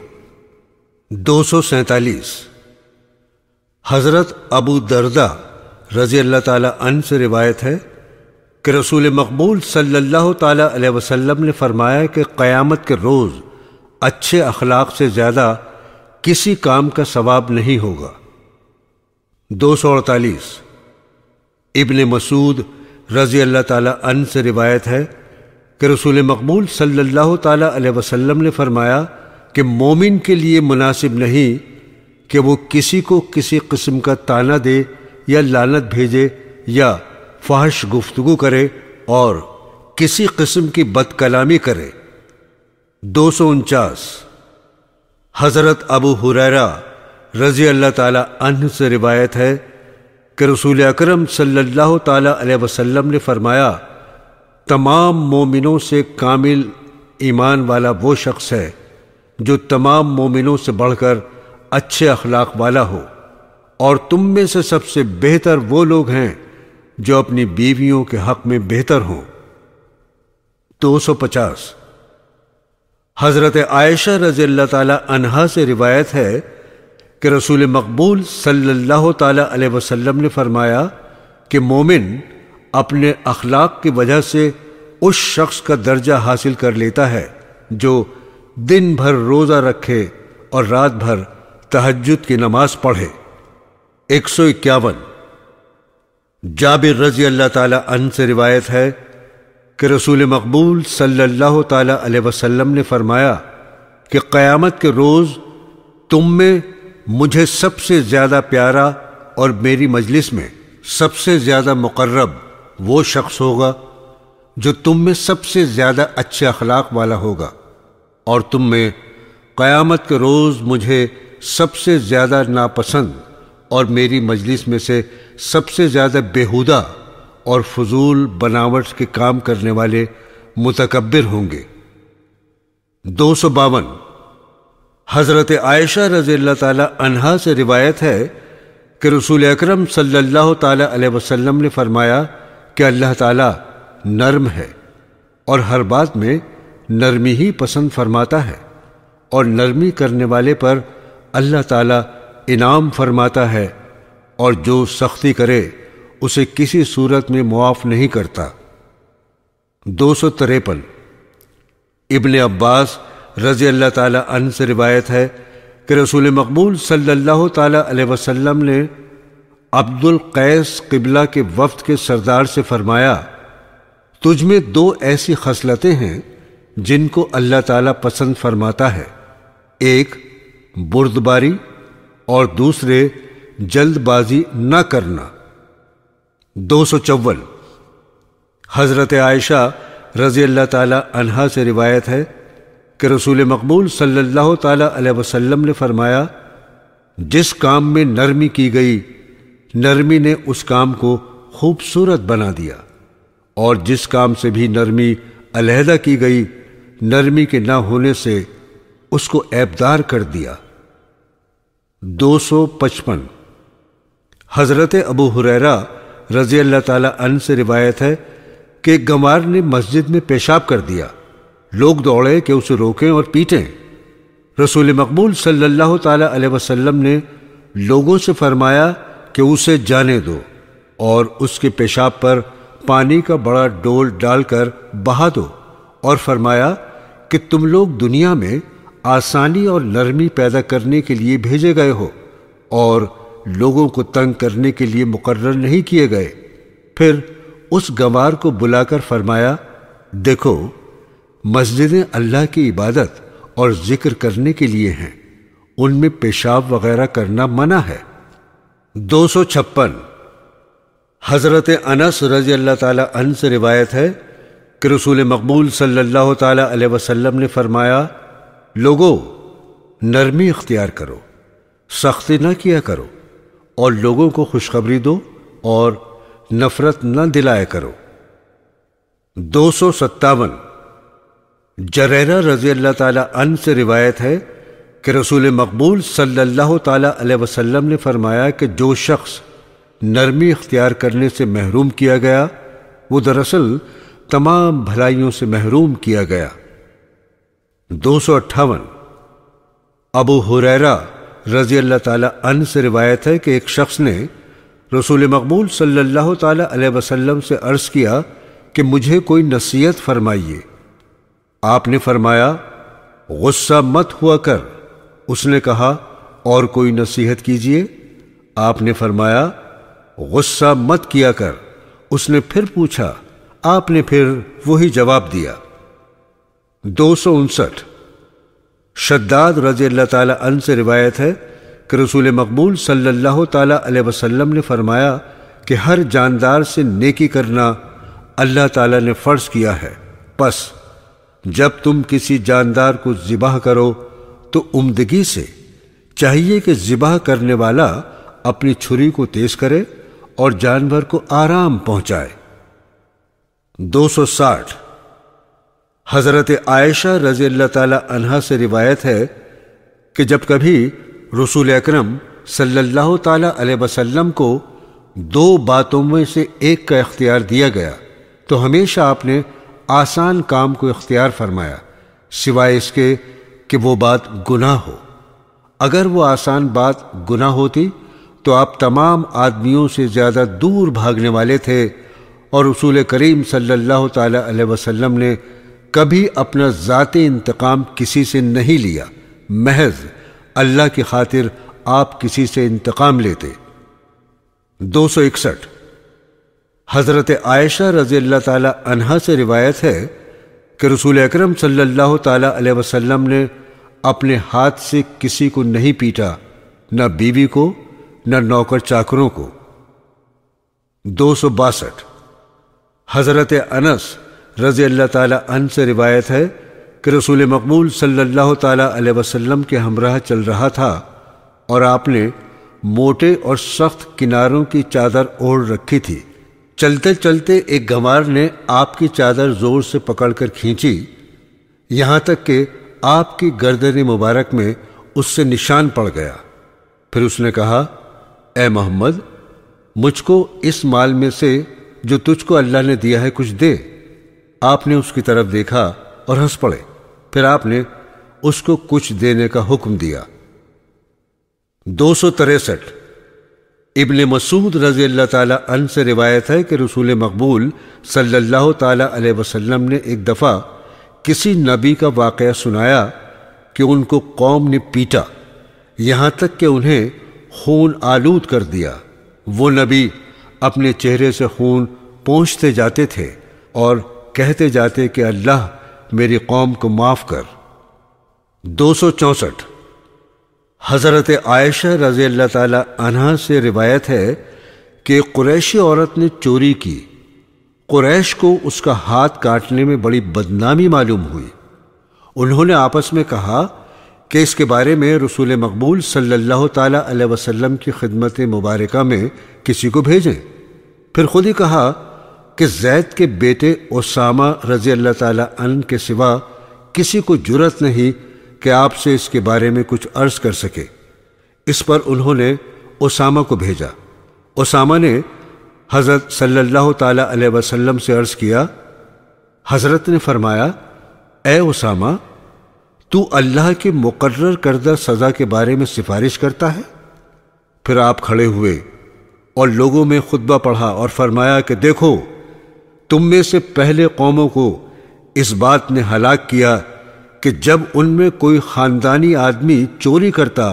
दो सौ सैतालीस हज़रत अबू दरदा रज़ी अल्लाह तन से रिवायत है कि रसूल मकबूल सल्लल्लाहु अलैहि वसल्लम ने फरमाया कि क़यामत के रोज़ अच्छे अखलाक से ज़्यादा किसी काम का सवाब नहीं होगा दो सौ अड़तालीस इबन मसूद रज़ी अल्लाह तन से रिवायत है कि रसूल मकबूल सल्लल्लाहु अलैहि वसल्लम ने फरमाया कि मोमिन के लिए मुनासिब नहीं कि वो किसी को किसी किस्म का ताना दे या लानत भेजे या फाहश गुफ्तगु करे और किसी किस्म की बदकलामी करे दो सौ उनचास हज़रत अबू हुरैरा रज़ी अल्लाह ताला से रिवायत है कि रसूल अकरम सल्लल्लाहु ताला अलैहि वसल्लम ने फरमाया तमाम मोमिनों से कामिल ईमान वाला वो शख्स है जो तमाम मोमिनों से बढ़कर अच्छे अखलाक वाला हो और तुम में से सबसे बेहतर वो लोग हैं जो अपनी बीवियों के हक में बेहतर हों 250 हज़रत आयशा रज़ी तहा से रिवायत है कि रसूल मकबूल सल्लल्लाहु अलैहि वसल्लम ने फरमाया कि मोमिन अपने अखलाक की वजह से उस शख्स का दर्जा हासिल कर लेता है जो दिन भर रोज़ा रखे और रात भर तहजद की नमाज पढ़े एक सौ इक्यावन जाबिर रजी अल्लाह ताला अन से रिवायत है कि रसूल मकबूल सल्लल्लाहु ताला वसल्लम ने फरमाया कि क़यामत के रोज़ तुम में मुझे सबसे ज़्यादा प्यारा और मेरी मजलिस में सबसे ज़्यादा मुकर्रब वो शख्स होगा जो तुम में सबसे ज़्यादा अच्छे अखलाक वाला होगा और तुम में क़यामत के रोज़ मुझे सबसे ज़्यादा नापसंद और मेरी मजलिस में से सबसे ज़्यादा बेहुदा और फजूल बनावट के काम करने वाले मुतकबर होंगे दो सौ बावन हज़रत आयशा रज़ी तह से रिवायत है कि रसूल अक्रम सल्लल्लाहु ने फरमाया कि अल्लाह ताला नर्म है और हर बात में नरमी ही पसंद फरमाता है और नरमी करने वाले पर अल्लाह ताला इनाम फरमाता है और जो सख्ती करे उसे किसी सूरत में मुआफ़ नहीं करता दो सौ तिरपन इबन अब्बास रज़ी अल्लाह ताला अन से रिवायत है कि रसूल मकबूल सल्लल्लाहु ताला अलैहि वसल्लम ने अब्दुल कैस किबला के वफ्त के सरदार से फरमाया तुझ में दो ऐसी खसलतें हैं जिनको अल्लाह ताला पसंद फरमाता है एक बुर्दबारी और दूसरे जल्दबाजी न करना दो सौ चौवन हज़रत आयशा रज़ी अल्लाह तहा से रिवायत है कि रसूल मकबूल सल्लल्लाहु ताला वसल्लम ने फरमाया जिस काम में नरमी की गई नरमी ने उस काम को खूबसूरत बना दिया और जिस काम से भी नरमी अलहदा की गई नरमी के ना होने से उसको ऐबदार कर दिया 255 हज़रत अबू हुरैरा रज़ी अल्लाह अन से रिवायत है कि गमार ने मस्जिद में पेशाब कर दिया लोग दौड़े कि उसे रोकें और पीटें रसूल मकबूल सल्लल्लाहु ताला वसल्लम ने लोगों से फरमाया कि उसे जाने दो और उसके पेशाब पर पानी का बड़ा डोल डालकर बहा दो और फरमाया कि तुम लोग दुनिया में आसानी और नरमी पैदा करने के लिए भेजे गए हो और लोगों को तंग करने के लिए मुकर्र नहीं किए गए फिर उस गंवार को बुलाकर फरमाया देखो मस्जिदें अल्लाह की इबादत और जिक्र करने के लिए हैं उनमें पेशाब वगैरह करना मना है दो सौ छप्पन हज़रत अनस रजी अल्लाह ताली से रिवायत है कि रसूल मकबूल सल्ला वसलम ने फरमाया लोगों नरमी इख्तियार करो सख्ती ना किया करो और लोगों को खुशखबरी दो और नफरत न दिलाया करो दो सौ सत्तावन जरेरा रजी अल्लाह तन से रिवायत है कि रसूल मकबूल सल्लल्लाहु अलैहि वसल्लम ने फरमाया कि जो शख्स नरमी इख्तियार करने से महरूम किया गया वो दरअसल तमाम भलाइयों से महरूम किया गया दो सौ अट्ठावन अबू हुरैरा रजी अल्लाह तन से रिवायत है कि एक शख्स ने रसूल मकबूल सल्लल्लाहु अलैहि वसल्लम से अर्ज़ किया कि मुझे कोई नसीहत फरमाइए आपने फरमाया गुस्सा मत हुआ कर उसने कहा और कोई नसीहत कीजिए आपने फरमाया गुस्सा मत किया कर उसने फिर पूछा आपने फिर वही जवाब दिया दो सौ उनसठ शद्दाद रजी अल्लाह अन से रिवायत है कि रसूल मकबूल सल्लल्लाहु अलैहि वसल्लम ने फरमाया कि हर जानदार से नेकी करना अल्लाह ताला ने फ़र्ज़ किया है बस जब तुम किसी जानदार को ज़िबाह करो तो उम्दगी से चाहिए कि ज़िबाह करने वाला अपनी छुरी को तेज़ करे और जानवर को आराम पहुंचाए 260 हज़रत आयशा रज़ी अल्लाह से रिवायत है कि जब कभी रसूल अकरम सल्लल्लाहु अलैहि वसल्लम को दो बातों में से एक का इख्तियार दिया गया तो हमेशा आपने आसान काम को इख्तियार फरमाया सिवाय इसके कि वो बात गुनाह हो अगर वो आसान बात गुनाह होती तो आप तमाम आदमियों से ज़्यादा दूर भागने वाले थे और रसूल करीम सल्लल्लाहु अलैहि वसल्लम ने कभी अपना ज़ाती इंतकाम किसी से नहीं लिया महज अल्लाह की खातिर आप किसी से इंतकाम लेते दो सौ इकसठ हज़रत आयशा रज़ी अल्लाह ताला अनहा से रिवायत है कि रसूल अकरम सल्लल्लाहु ताला अलैहि वसल्लम ने अपने हाथ से किसी को नहीं पीटा न बीवी को न नौकर चाकरों को दो सौ बासठ हज़रत अनस रज़ी अल्लाह ताली से रिवायत है कि रसूल मकबूल सल्लल्लाहु ताली वसल्लम के हमराह चल रहा था और आपने मोटे और सख्त किनारों की चादर ओढ़ रखी थी चलते चलते एक गंवार ने आपकी चादर ज़ोर से पकड़ कर खींची यहाँ तक कि आपकी गर्दन मुबारक में उससे निशान पड़ गया फिर उसने कहा ए मोहम्मद मुझको इस माल में से जो तुझको अल्लाह ने दिया है कुछ दे आपने उसकी तरफ देखा और हंस पड़े फिर आपने उसको कुछ देने का हुक्म दिया दो सौ तिरसठ इबन मसूद रजी अल्लाह अन से रिवायत है कि रसूल मकबूल सल्लल्लाहु ताली वसल्लम ने एक दफ़ा किसी नबी का वाक़ सुनाया कि उनको कौम ने पीटा यहाँ तक कि उन्हें खून आलूद कर दिया वो नबी अपने चेहरे से खून पहुँचते जाते थे और कहते जाते कि अल्लाह मेरी कौम को माफ़ कर दो सौ चौंसठ हज़रत आयशा रज़ी अल्लाह तह से रिवायत है कि कुरैशी औरत ने चोरी की कुरैश को उसका हाथ काटने में बड़ी बदनामी मालूम हुई उन्होंने आपस में कहा कि इसके बारे में रसूल मकबूल सल्लल्लाहु अलैहि वसल्लम की खिदमत मुबारक में किसी को भेजें फिर खुद ही कहा कि जैद के बेटे ओसामा रजी अल्लाह तन के सिवा किसी को जुरत नहीं कि आपसे इसके बारे में कुछ अर्ज कर सके इस पर उन्होंने ओसामा को भेजा ओसामा ने हज़रत सल्लल्लाहु अलैहि वसल्लम से अर्ज किया हज़रत ने फरमाया ए ओसामा तू अल्लाह के मुकर्र करदा सज़ा के बारे में सिफारिश करता है फिर आप खड़े हुए और लोगों में खुतबा पढ़ा और फरमाया कि देखो तुम में से पहले कौमों को इस बात ने हलाक किया कि जब उनमें कोई ख़ानदानी आदमी चोरी करता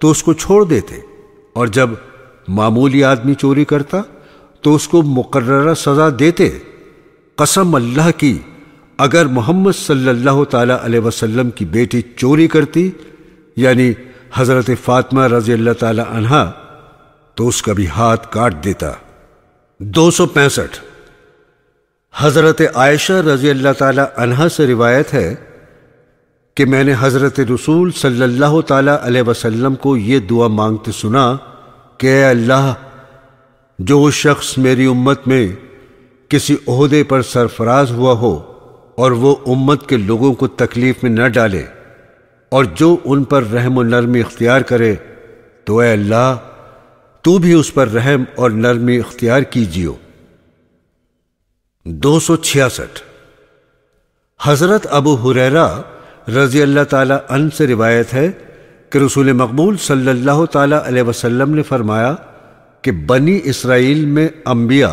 तो उसको छोड़ देते और जब मामूली आदमी चोरी करता तो उसको मुकर्रा सज़ा देते कसम अल्लाह की अगर मोहम्मद सल्लल्लाहु अलैहि वसल्लम की बेटी चोरी करती यानी हज़रत फातमा रज़ी अल्लाह ताला तो उसका भी हाथ काट देता दो सौ पैंसठ हज़रत आयशा रज़ी अल्लाह ताली से रिवायत है कि मैंने हज़रत रसूल सल्लल्लाहु ताली वसल्लम को ये दुआ मांगते सुना कि अल्लाह जो वो शख्स मेरी उम्मत में किसी अहदे पर सरफराज हुआ हो और वो उम्मत के लोगों को तकलीफ़ में न डाले और जो उन पर रहम और नरमी इख्तियार करे तो अल्लाह तू भी उस पर रहम और नरमी इख्तियार कीजियो दो सौ छियासठ हज़रत अबू हुरैरा रज़ी अल्लाह ताला अन से रिवायत है कि रसूल मकबूल सल्लल्लाहु ताला वसल्लम ने फरमाया कि बनी इसराइल में अंबिया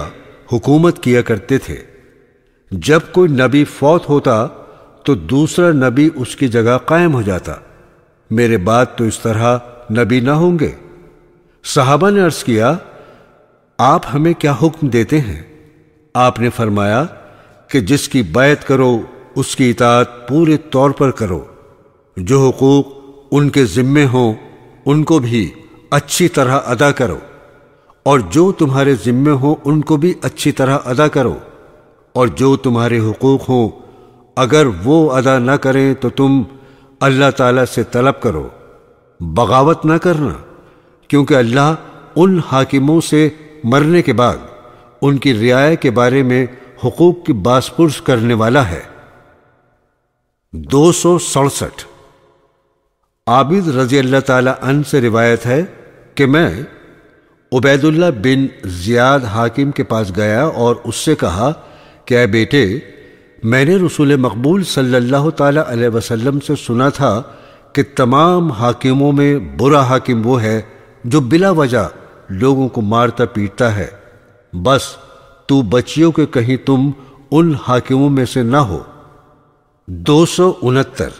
हुकूमत किया करते थे जब कोई नबी फौत होता तो दूसरा नबी उसकी जगह कायम हो जाता मेरे बाद तो इस तरह नबी ना होंगे साहबा ने अर्ज़ किया आप हमें क्या हुक्म देते हैं आपने फरमाया कि जिसकी बैत करो उसकी इतात पूरे तौर पर करो जो हकूक उनके ज़िम्मे हों उनको भी अच्छी तरह अदा करो और जो तुम्हारे ज़िम्मे हों उनको भी अच्छी तरह अदा करो और जो तुम्हारे हकूक़ हों अगर वो अदा ना करें तो तुम अल्लाह ताला से तलब करो बगावत ना करना क्योंकि अल्लाह उन हाकिमों से मरने के बाद उनकी रियाय के बारे में हुकूक की बासपुर्स करने वाला है दो सौ सड़सठ आबिद रजी अल्लाह तन से रिवायत है कि मैं उबैदुल्ला बिन जियाद हाकिम के पास गया और उससे कहा क्या बेटे मैंने रसूल मकबूल सल्लल्लाहु अलैहि वसल्लम से सुना था कि तमाम हाकिमों में बुरा हाकिम वो है जो बिला वजह लोगों को मारता पीटता है बस तू बचियो के कहीं तुम उन हाकिमों में से ना हो दो सौ उनहत्तर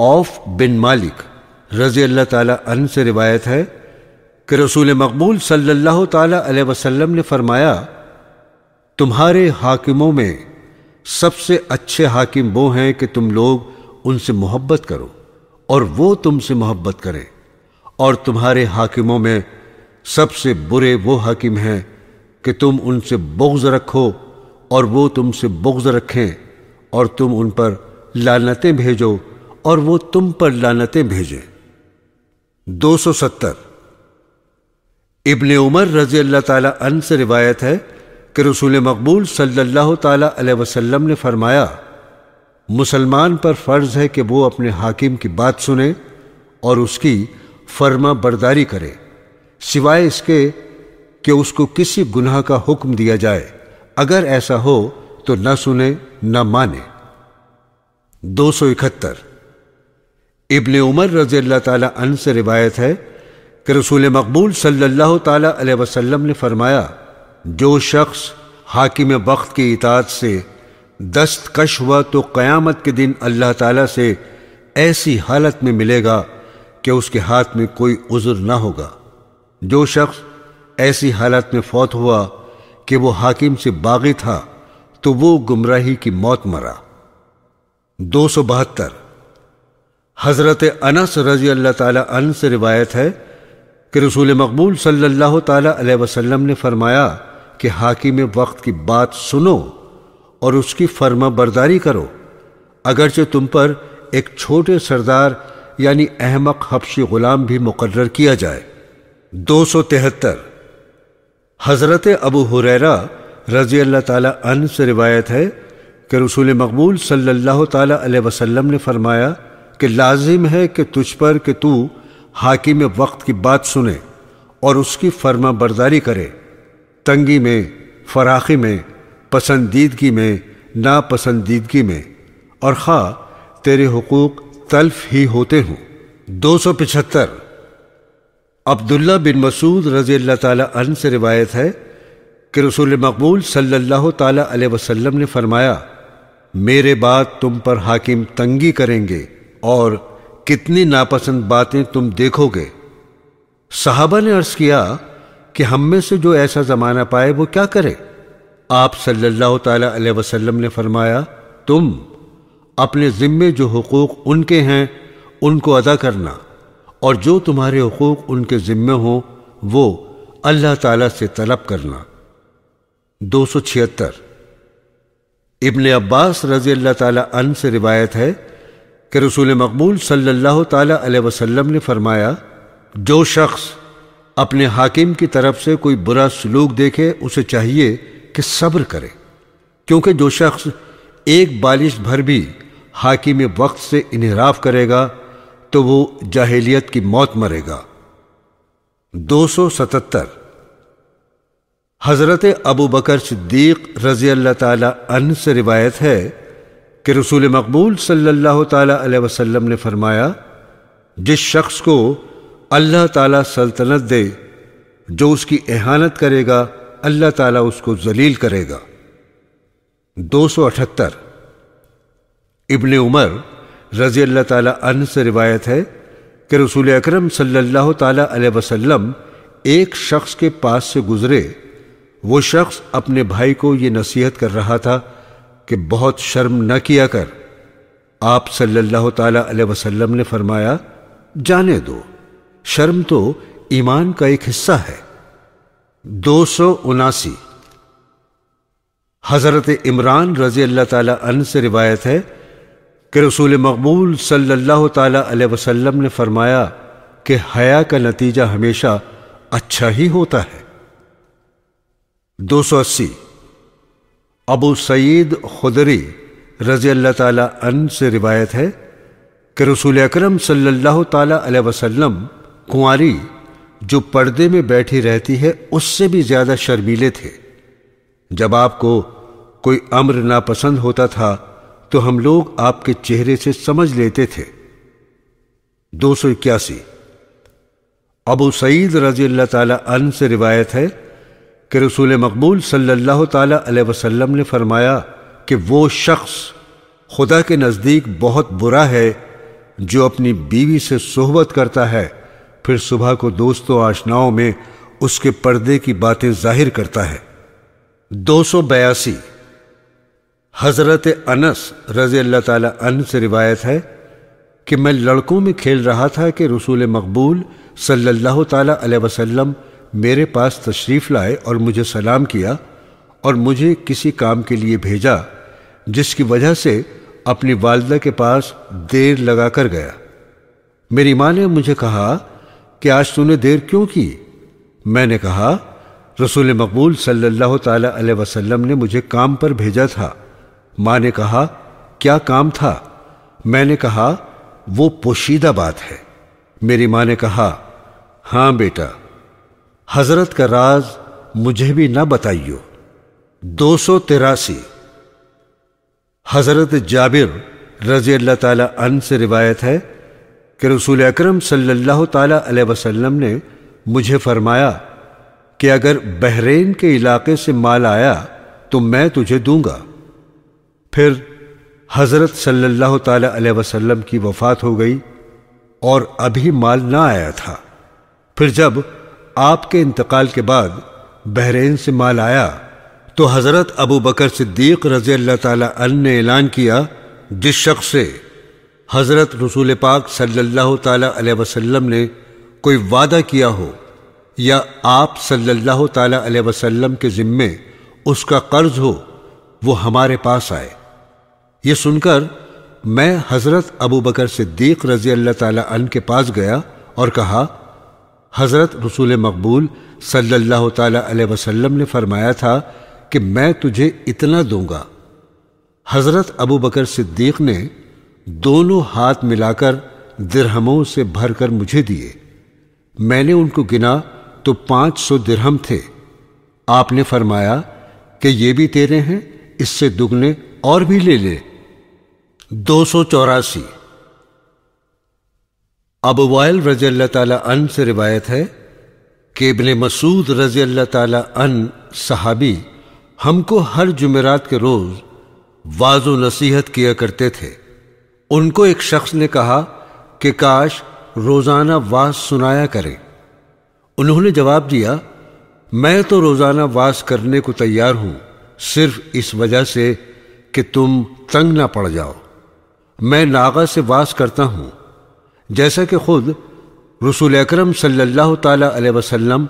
औफ बिन मालिक रजी अल्लाह अन से रिवायत है कि रसूल मकबूल सल्लल्लाहु ताला वसल्लम ने फरमाया तुम्हारे हाकिमों में सबसे अच्छे हाकिम वो हैं कि तुम लोग उनसे मोहब्बत करो और वो तुमसे मोहब्बत करें और तुम्हारे हाकिमों में सबसे बुरे वो हाकिम हैं कि तुम उनसे बोग्ज रखो और वो तुमसे बोग्ज रखें और तुम उन पर लानतें भेजो और वो तुम पर लानतें भेजें 270 इबन उमर रजी अल्लाह तला अन से रिवायत है कि रसूल मकबूल सल्लल्लाहु सल्ला वसल्लम ने फरमाया मुसलमान पर फ़र्ज़ है कि वो अपने हाकिम की बात सुने और उसकी फर्मा बरदारी करे सिवाय इसके कि उसको किसी गुनाह का हुक्म दिया जाए अगर ऐसा हो तो न सुने न माने दो सौ इकहत्तर इबन उमर रजी तन से रिवायत है कि रसूल मकबूल सल्लल्लाहु ताली वसल्लम ने फरमाया जो शख्स हाकिम वक्त की इतात से दस्तकश हुआ तो क़यामत के दिन अल्लाह ताला से ऐसी हालत में मिलेगा कि उसके हाथ में कोई उज़र ना होगा जो शख्स ऐसी हालत में फौत हुआ कि वो हाकिम से बागी था तो वो गुमराही की मौत मरा दो सौ बहत्तर हज़रत अनस रजी अल्लाह तन से रिवायत है कि रसूल मकबूल सल्लल्लाहु ताला वसल्लम ने फरमाया कि हाकिम वक्त की बात सुनो और उसकी फर्मा बरदारी करो अगरचे तुम पर एक छोटे सरदार यानी अहमक हबशी गुलाम भी मुकर्र किया जाए दो सौ तिहत्तर हज़रत अबू हुररा रज़ी अल्लाह अन से रिवायत है कि रसूल मकबूल सल्लल्लाहु अलैहि वसल्लम ने फरमाया कि लाजिम है कि तुझ पर कि तू हाकिम वक्त की बात सुने और उसकी फर्मा बरदारी करे तंगी में फराखी में पसंदीदगी में नापसंदीदगी में और ख़ा तेरे हकूक़ तल्फ ही होते हों दो सौ पिछहत्तर अब्दुल्ला बिन मसूद रज़ी अल्लाह से रिवायत है कि रसूल मकबूल सल्लल्लाहु ताली वसल्लम ने फरमाया मेरे बाद तुम पर हाकिम तंगी करेंगे और कितनी नापसंद बातें तुम देखोगे साहबा ने अर्ज़ किया कि हम में से जो ऐसा ज़माना पाए वो क्या करे आप सल्लल्लाहु ताली वसल्लम ने फरमाया तुम अपने ज़िम्मे जो हकूक़ उनके हैं उनको अदा करना और जो तुम्हारे हकूक़ उनके ज़िम्मे हो वो अल्लाह ताला से तलब करना दो सौ छिहत्तर इबन अब्बास रज़ी अल्लाह ताला अन से रिवायत है कि रसूल मकबूल सल्लल्लाहु ताला अलैहि वसल्लम ने फरमाया जो शख्स अपने हाकिम की तरफ से कोई बुरा सलूक देखे उसे चाहिए कि सब्र करे क्योंकि जो शख्स एक बालिश भर भी हाकिम वक्त से इनहराफ करेगा तो वो जाहिलियत की मौत मरेगा 277 हज़रत अबू बकर सिद्दीक रज़ी अल्लाह तन से रिवायत है कि रसूल मकबूल सल्लल्लाहु अलैहि वसल्लम ने फरमाया जिस शख्स को अल्लाह ताला सल्तनत दे जो उसकी एहानत करेगा अल्लाह ताला उसको जलील करेगा 278 इब्ने उमर रज़ी अल्लाह ताली से रिवायत है कि रसूल अक्रम सल्लल्लाहु अलैहि वसल्लम एक शख्स के पास से गुज़रे वो शख्स अपने भाई को ये नसीहत कर रहा था कि बहुत शर्म न किया कर आप सल्लल्लाहु अलैहि वसल्लम ने फरमाया जाने दो शर्म तो ईमान का एक हिस्सा है दो सौ उनासी हज़रत इमरान रज़ी अल्लाह तन से रिवायत है कि रसूल मकबूल सल्लल्लाहु अलैहि वसल्लम ने फरमाया कि हया का नतीजा हमेशा अच्छा ही होता है 280 अबू सईद खुदरी रजी अल्लाह ताला अन से रिवायत है कि रसूल अकरम सल्लल्लाहु अलैहि वसल्लम कुंवारी जो पर्दे में बैठी रहती है उससे भी ज्यादा शर्मीले थे जब आपको कोई अम्र नापसंद होता था तो हम लोग आपके चेहरे से समझ लेते थे दो सौ इक्यासी अबू सईद रजी अल्लाह से रिवायत है कि रसूल मकबूल सल्लल्लाहु अलैहि वसल्लम ने फरमाया कि वो शख्स खुदा के नज़दीक बहुत बुरा है जो अपनी बीवी से सोहबत करता है फिर सुबह को दोस्तों आशनाओं में उसके पर्दे की बातें जाहिर करता है दो सौ बयासी हज़रत अनस रज़ी अल्लाह अन से रिवायत है कि मैं लड़कों में खेल रहा था कि रसूल मकबूल सल्लल्लाहु अलैहि वसल्लम मेरे पास तशरीफ़ लाए और मुझे सलाम किया और मुझे किसी काम के लिए भेजा जिसकी वजह से अपनी वालदा के पास देर लगा कर गया मेरी माँ ने मुझे कहा कि आज तूने देर क्यों की मैंने कहा रसूल मकबूल सल्लल्लाहु अलैहि वसल्लम ने मुझे काम पर भेजा था माँ ने कहा क्या काम था मैंने कहा वो पोशीदा बात है मेरी माँ ने कहा हाँ बेटा हजरत का राज मुझे भी ना बताइयो दो सौ तिरासी हजरत जाबिर रजी अल्लाह ताला अन से रिवायत है कि रसूल अकरम सल्लल्लाहु ताला अलैहि वसल्लम ने मुझे फरमाया कि अगर बहरेन के इलाके से माल आया तो मैं तुझे दूंगा फिर हज़रत सल्लल्लाहु अलैहि वसल्लम की वफ़ात हो गई और अभी माल ना आया था फिर जब आपके इंतकाल के बाद बहरीन से माल आया तो हज़रत अबू बकर सिद्दीक रज़ी अल्लाह तन ने ऐलान किया जिस शख्स से हज़रत रसूल पाक सल्लल्लाहु अलैहि वसल्लम ने कोई वादा किया हो या आप सल्लल्लाहु अलैहि वसल्लम के ज़िम्मे उसका कर्ज हो वो हमारे पास आए ये सुनकर मैं हज़रत अबू बकर सिद्दीक रज़ी अल्लाह ताला के पास गया और कहा हज़रत रसूल मकबूल सल्लल्लाहु ताला वसल्लम ने फरमाया था कि मैं तुझे इतना दूंगा हज़रत अबू बकर सिद्दीक ने दोनों हाथ मिलाकर दिरहमों से भर कर मुझे दिए मैंने उनको गिना तो पाँच सौ दिरहम थे आपने फरमाया कि ये भी तेरे हैं इससे दुगने और भी ले ले दो सौ चौरासी अब वायल रजी अल्लाह तन से रिवायत है कि इबन मसूद रजी अल्लाह अन सहाबी हमको हर जुमेरात के रोज़ वाज नसीहत किया करते थे उनको एक शख्स ने कहा कि काश रोज़ाना वाज सुनाया करें उन्होंने जवाब दिया मैं तो रोज़ाना वाज करने को तैयार हूँ सिर्फ इस वजह से कि तुम तंग ना पड़ जाओ मैं नागा से वास करता हूँ जैसा कि खुद रसूल अक्रम सल्लल्लाहु अलैहि वसल्लम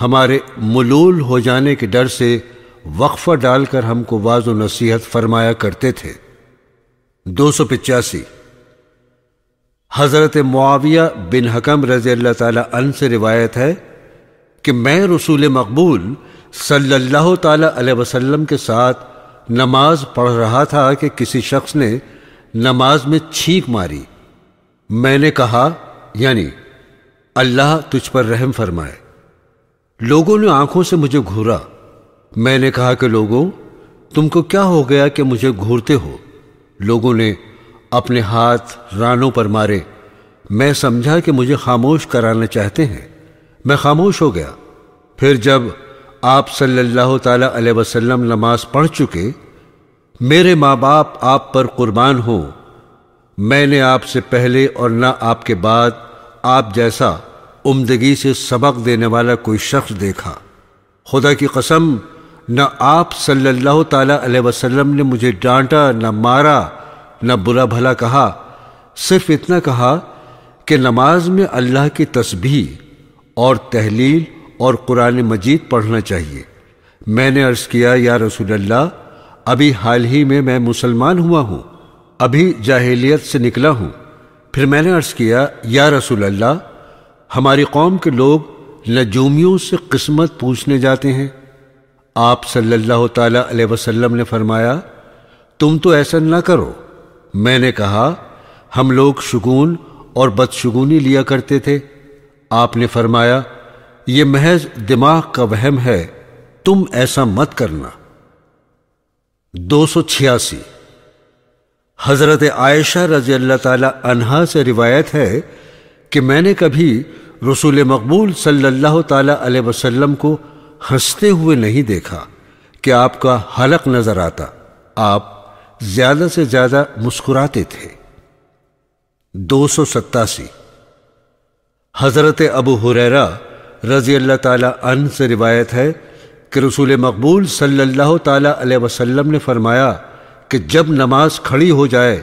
हमारे मलूल हो जाने के डर से वक्फ़ा डालकर हमको वाज नसीहत फरमाया करते थे दो सौ पिचासी हज़रत मुआविया बिन हकम रज़ अल्लाह से रिवायत है कि मैं रसूल मकबूल सल्लल्लाहु अलैहि वसल्लम के साथ नमाज पढ़ रहा था कि किसी शख्स ने नमाज में छींक मारी मैंने कहा यानी अल्लाह तुझ पर रहम फरमाए लोगों ने आंखों से मुझे घूरा मैंने कहा कि लोगों तुमको क्या हो गया कि मुझे घूरते हो लोगों ने अपने हाथ रानों पर मारे मैं समझा कि मुझे खामोश कराना चाहते हैं मैं खामोश हो गया फिर जब आप सल्लल्लाहु अलैहि वसल्लम नमाज पढ़ चुके मेरे माँ बाप आप पर कुर्बान हो मैंने आपसे पहले और न आपके बाद आप जैसा उमदगी से सबक देने वाला कोई शख्स देखा खुदा की कसम न आप सल्लल्लाहु ताला अलैहि वसल्लम ने मुझे डांटा न मारा न बुरा भला कहा सिर्फ इतना कहा कि नमाज में अल्लाह की तस्बी और तहलील और कुरान मजीद पढ़ना चाहिए मैंने अर्ज़ किया या रसूल अल्लाह अभी हाल ही में मैं मुसलमान हुआ हूँ अभी जाहिलियत से निकला हूँ फिर मैंने अर्ज़ किया या रसूल अल्लाह हमारी कौम के लोग नजूमियों से किस्मत पूछने जाते हैं आप सल्लल्लाहु अलैहि वसल्लम ने फरमाया तुम तो ऐसा ना करो मैंने कहा हम लोग शगुन और बदशगुनी लिया करते थे आपने फरमाया ये महज दिमाग का वहम है तुम ऐसा मत करना दो सौ छियासी हज़रत आयशा रजी अल्लाह तहा से रिवायत है कि मैंने कभी रसूल मकबूल सल्लल्लाहु अलैहि वसल्लम को हंसते हुए नहीं देखा कि आपका हलक नज़र आता आप ज़्यादा से ज़्यादा मुस्कुराते थे दो सौ सत्तासी हज़रत अबू हुररा रजी अल्लाह तन से रिवायत है कि रसूल मकबूल सल्लल्लाहु अलैहि वसल्लम ने फरमाया कि जब नमाज खड़ी हो जाए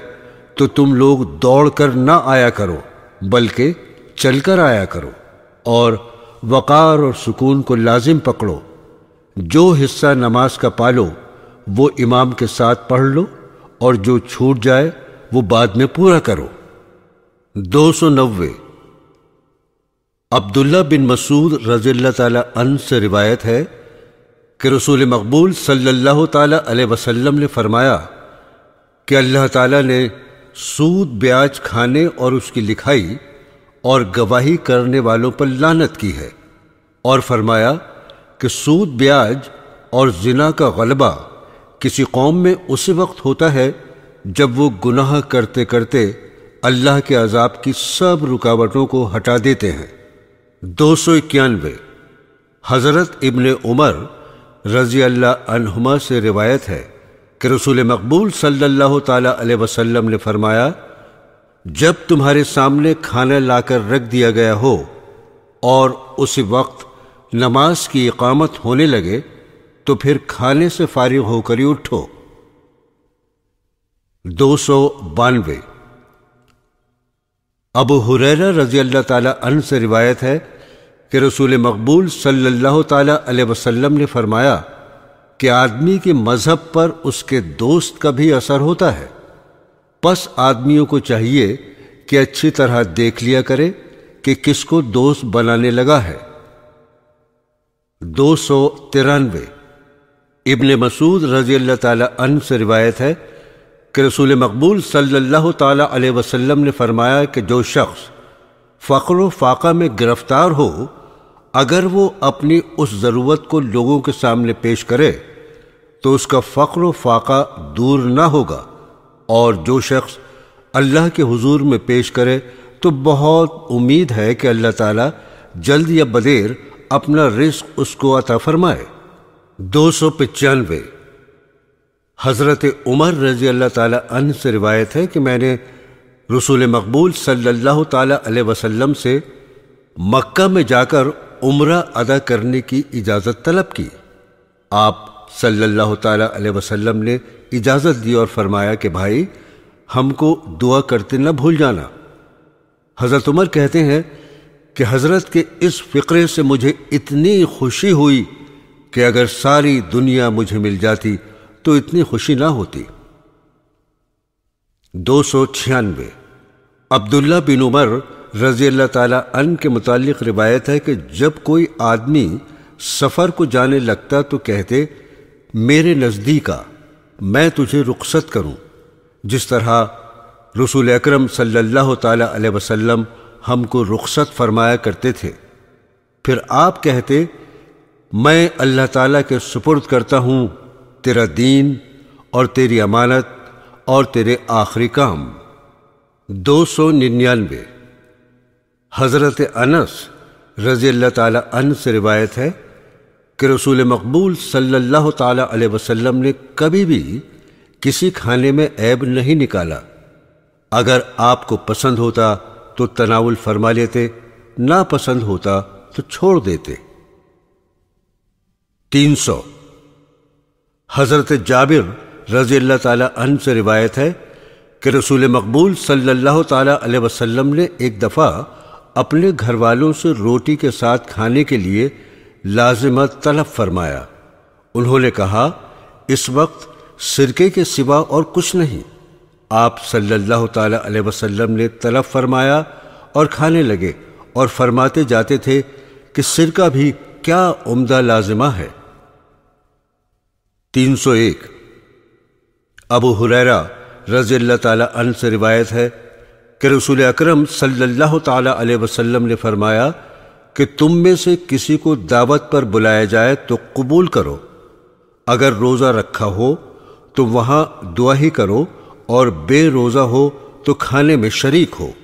तो तुम लोग दौड़ कर ना आया करो बल्कि चल कर आया करो और वक़ार और सुकून को लाजिम पकड़ो जो हिस्सा नमाज का पालो वो इमाम के साथ पढ़ लो और जो छूट जाए वो बाद में पूरा करो दो सौ नब्बे अब्दुल्ला बिन मसूद रजील्ला तन से रिवायत है कि रसूल मकबूल सल्लल्लाहु अलैहि वसल्लम ने फरमाया कि अल्लाह ताला ने सूद ब्याज खाने और उसकी लिखाई और गवाही करने वालों पर लानत की है और फरमाया कि सूद ब्याज और जिना का गलबा किसी कौम में उस वक्त होता है जब वो गुनाह करते करते अल्लाह के अजाब की सब रुकावटों को हटा देते हैं दो सौ इक्यानवे हज़रत इबन उमर रजी अल्लाहमा से रिवायत है कि रसूल मकबूल सल्लल्लाहु ताला वसल्लम ने फरमाया जब तुम्हारे सामने खाना लाकर रख दिया गया हो और उस वक्त नमाज की इकामत होने लगे तो फिर खाने से फारिग होकर ही उठो दो सौ बानवे अबू हुरैरा रजी अल्लाह ताला से रिवायत है कि रसूल मकबूल सल्लल्लाहु अलैहि वसल्लम ने फरमाया कि आदमी के मज़हब पर उसके दोस्त का भी असर होता है बस आदमियों को चाहिए कि अच्छी तरह देख लिया करे कि किसको दोस्त बनाने लगा है दो सौ तिरानवे इबन मसूद रजी अल्लाह तन से रिवायत है कि रसूल मकबूल सल्लल्लाहु अलैहि वसल्लम ने फरमाया कि जो शख्स व फाका में गिरफ्तार हो अगर वो अपनी उस ज़रूरत को लोगों के सामने पेश करे तो उसका फ़ख्र फाका दूर ना होगा और जो शख्स अल्लाह के हुजूर में पेश करे तो बहुत उम्मीद है कि अल्लाह ताला जल्द या बदेर अपना रिस्क उसको अता फरमाए दो सौ पचानवे हज़रत उमर रजी अल्लाह ताला से रिवायत है कि मैंने रसूल मकबूल सल्लल्लाहु ताला अलैहि वसल्लम से मक्का में जाकर उम्र अदा करने की इजाज़त तलब की आप सल्लल्लाहु सल्ला वसल्लम ने इजाज़त दी और फरमाया कि भाई हमको दुआ करते न भूल जाना हज़रत उमर कहते हैं कि हज़रत के इस फ़िक्रे से मुझे इतनी खुशी हुई कि अगर सारी दुनिया मुझे मिल जाती तो इतनी खुशी ना होती दो सौ छियानवे अब्दुल्ला बिन उमर रज़ी अल्लाह अन के मुतालिक रिवायत है कि जब कोई आदमी सफ़र को जाने लगता तो कहते मेरे नज़दीका मैं तुझे रुखसत करूं जिस तरह रसूल अकरम सल्लल्लाहु अलैहि वसल्लम हमको रुखसत फरमाया करते थे फिर आप कहते मैं अल्लाह ताला के सुपुर्द करता हूँ तेरा दीन और तेरी अमानत और तेरे आखिरी काम दो सौ निन्यानवे हज़रत अनस रज़ी अल्लाह तन से रिवायत है कि रसूल मकबूल सल्लल्लाहु अलैहि वसल्लम ने कभी भी किसी खाने में ऐब नहीं निकाला अगर आपको पसंद होता तो तनाउल फरमा लेते ना पसंद होता तो छोड़ देते तीन सौ हज़रत जाबिर रज़ी अल्लाह तन से रिवायत है कि रसूल मकबूल सल्लल्लाहु अलैहि वसल्लम ने एक दफ़ा अपने घर वालों से रोटी के साथ खाने के लिए लाजमत तलब फरमाया उन्होंने कहा इस वक्त सिरके के सिवा और कुछ नहीं आप सल्लल्लाहु अलैहि वसल्लम ने तलब फरमाया और खाने लगे और फरमाते जाते थे कि सिरका भी क्या उम्दा लाजिमा है 301 अबू हुरैरा रज़ी अल्लाह ताला से रिवायत है कि रसूल अकरम सल्लल्लाहु अलैहि वसल्लम ने फरमाया कि तुम में से किसी को दावत पर बुलाया जाए तो कबूल करो अगर रोज़ा रखा हो तो वहाँ दुआ ही करो और बेरोज़ा हो तो खाने में शरीक हो